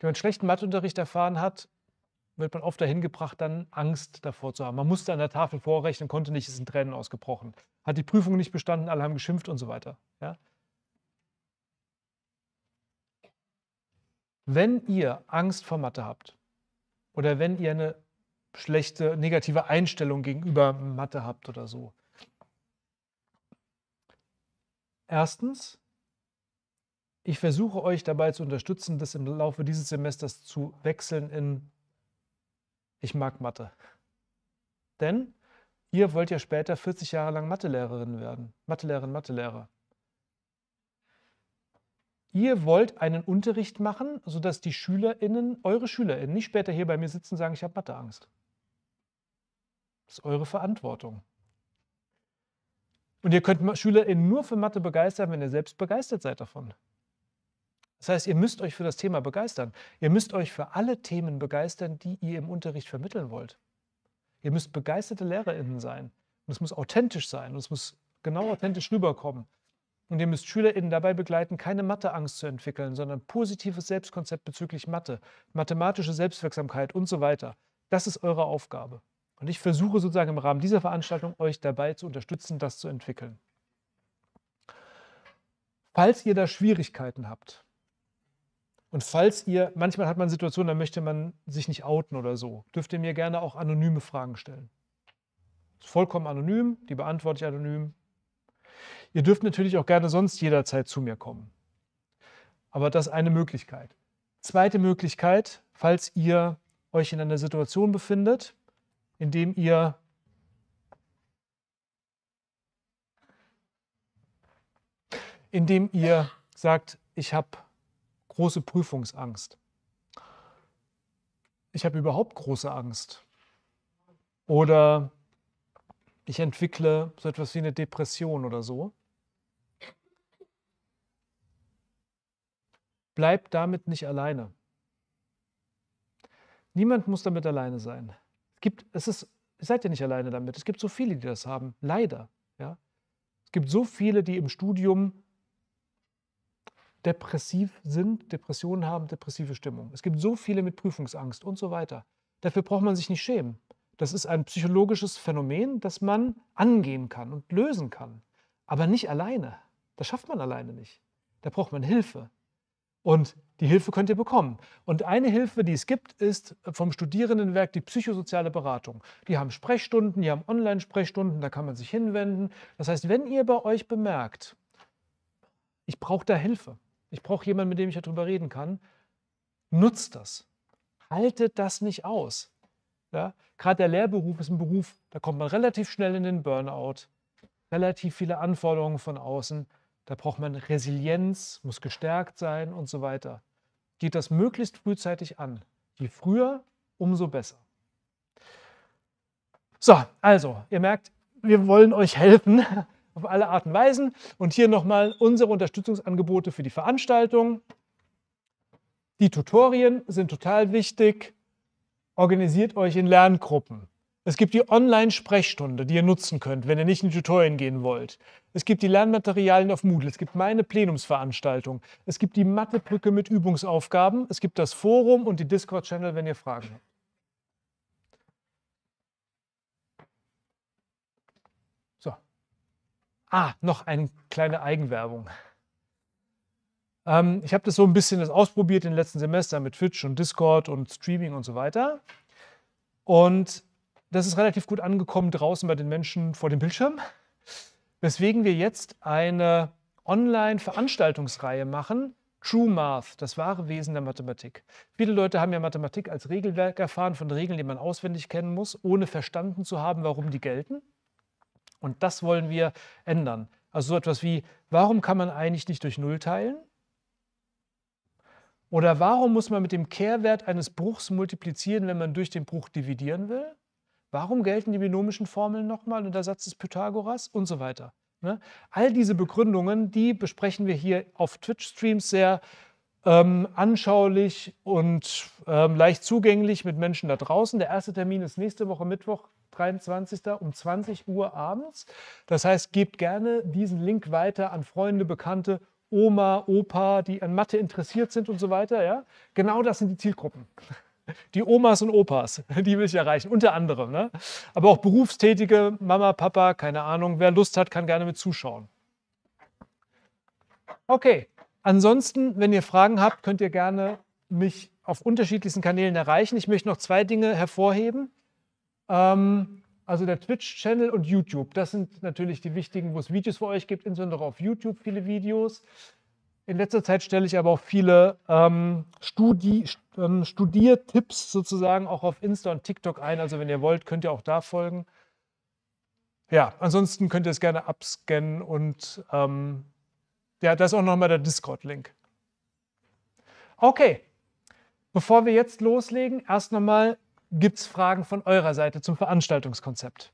Wenn man schlechten Matheunterricht erfahren hat, wird man oft dahin gebracht, dann Angst davor zu haben. Man musste an der Tafel vorrechnen, konnte nicht, ist in Tränen ausgebrochen. Hat die Prüfung nicht bestanden, alle haben geschimpft und so weiter. Ja? Wenn ihr Angst vor Mathe habt oder wenn ihr eine schlechte, negative Einstellung gegenüber Mathe habt oder so. Erstens, ich versuche euch dabei zu unterstützen, das im Laufe dieses Semesters zu wechseln in Ich mag Mathe. Denn ihr wollt ja später 40 Jahre lang Mathelehrerin werden. Mathelehrerin, Mathelehrer. Ihr wollt einen Unterricht machen, sodass die SchülerInnen, eure SchülerInnen, nicht später hier bei mir sitzen und sagen, ich habe Matheangst. Das ist eure Verantwortung. Und ihr könnt SchülerInnen nur für Mathe begeistern, wenn ihr selbst begeistert seid davon. Das heißt, ihr müsst euch für das Thema begeistern. Ihr müsst euch für alle Themen begeistern, die ihr im Unterricht vermitteln wollt. Ihr müsst begeisterte LehrerInnen sein. Und es muss authentisch sein und es muss genau authentisch rüberkommen. Und ihr müsst SchülerInnen dabei begleiten, keine Matheangst zu entwickeln, sondern positives Selbstkonzept bezüglich Mathe, mathematische Selbstwirksamkeit und so weiter. Das ist eure Aufgabe. Und ich versuche sozusagen im Rahmen dieser Veranstaltung euch dabei zu unterstützen, das zu entwickeln. Falls ihr da Schwierigkeiten habt und falls ihr, manchmal hat man Situationen, da möchte man sich nicht outen oder so, dürft ihr mir gerne auch anonyme Fragen stellen. Ist Vollkommen anonym, die beantworte ich anonym, Ihr dürft natürlich auch gerne sonst jederzeit zu mir kommen. Aber das ist eine Möglichkeit. Zweite Möglichkeit, falls ihr euch in einer Situation befindet, in dem ihr indem ihr sagt, ich habe große Prüfungsangst. Ich habe überhaupt große Angst. Oder ich entwickle so etwas wie eine Depression oder so. bleibt damit nicht alleine. Niemand muss damit alleine sein. Es gibt, es ist, seid ja nicht alleine damit. Es gibt so viele, die das haben. Leider. Ja? Es gibt so viele, die im Studium depressiv sind, Depressionen haben, depressive Stimmung. Es gibt so viele mit Prüfungsangst und so weiter. Dafür braucht man sich nicht schämen. Das ist ein psychologisches Phänomen, das man angehen kann und lösen kann. Aber nicht alleine. Das schafft man alleine nicht. Da braucht man Hilfe. Und die Hilfe könnt ihr bekommen. Und eine Hilfe, die es gibt, ist vom Studierendenwerk die psychosoziale Beratung. Die haben Sprechstunden, die haben Online-Sprechstunden, da kann man sich hinwenden. Das heißt, wenn ihr bei euch bemerkt, ich brauche da Hilfe, ich brauche jemanden, mit dem ich darüber reden kann, nutzt das. Haltet das nicht aus. Ja? Gerade der Lehrberuf ist ein Beruf, da kommt man relativ schnell in den Burnout, relativ viele Anforderungen von außen. Da braucht man Resilienz, muss gestärkt sein und so weiter. Geht das möglichst frühzeitig an. Je früher, umso besser. So, also, ihr merkt, wir wollen euch helfen <laughs> auf alle Arten und Weisen. Und hier nochmal unsere Unterstützungsangebote für die Veranstaltung. Die Tutorien sind total wichtig. Organisiert euch in Lerngruppen. Es gibt die Online-Sprechstunde, die ihr nutzen könnt, wenn ihr nicht in Tutorien gehen wollt. Es gibt die Lernmaterialien auf Moodle. Es gibt meine Plenumsveranstaltung. Es gibt die Mathebrücke mit Übungsaufgaben. Es gibt das Forum und die Discord-Channel, wenn ihr Fragen habt. So. Ah, noch eine kleine Eigenwerbung. Ähm, ich habe das so ein bisschen das ausprobiert in den letzten Semestern mit Twitch und Discord und Streaming und so weiter. Und das ist relativ gut angekommen draußen bei den Menschen vor dem Bildschirm, <laughs> weswegen wir jetzt eine Online-Veranstaltungsreihe machen. True Math, das wahre Wesen der Mathematik. Viele Leute haben ja Mathematik als Regelwerk erfahren von Regeln, die man auswendig kennen muss, ohne verstanden zu haben, warum die gelten. Und das wollen wir ändern. Also so etwas wie, warum kann man eigentlich nicht durch Null teilen? Oder warum muss man mit dem Kehrwert eines Bruchs multiplizieren, wenn man durch den Bruch dividieren will? Warum gelten die binomischen Formeln nochmal und der Satz des Pythagoras und so weiter? Ne? All diese Begründungen, die besprechen wir hier auf Twitch-Streams sehr ähm, anschaulich und ähm, leicht zugänglich mit Menschen da draußen. Der erste Termin ist nächste Woche Mittwoch, 23. um 20 Uhr abends. Das heißt, gebt gerne diesen Link weiter an Freunde, Bekannte, Oma, Opa, die an Mathe interessiert sind und so weiter. Ja? Genau das sind die Zielgruppen die Omas und Opas, <laughs> die will ich erreichen, unter anderem. Ne? Aber auch berufstätige Mama, Papa, keine Ahnung, wer Lust hat, kann gerne mit zuschauen. Okay, ansonsten, wenn ihr Fragen habt, könnt ihr gerne mich auf unterschiedlichsten Kanälen erreichen. Ich möchte noch zwei Dinge hervorheben. Ähm, also der Twitch-Channel und YouTube, das sind natürlich die wichtigen, wo es Videos für euch gibt, insbesondere auf YouTube viele Videos. In letzter Zeit stelle ich aber auch viele ähm, Studi ähm, Studiertipps sozusagen auch auf Insta und TikTok ein. Also wenn ihr wollt, könnt ihr auch da folgen. Ja, ansonsten könnt ihr es gerne abscannen und ähm, ja, da ist auch nochmal der Discord-Link. Okay, bevor wir jetzt loslegen, erst nochmal, gibt es Fragen von eurer Seite zum Veranstaltungskonzept?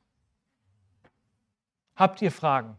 Habt ihr Fragen?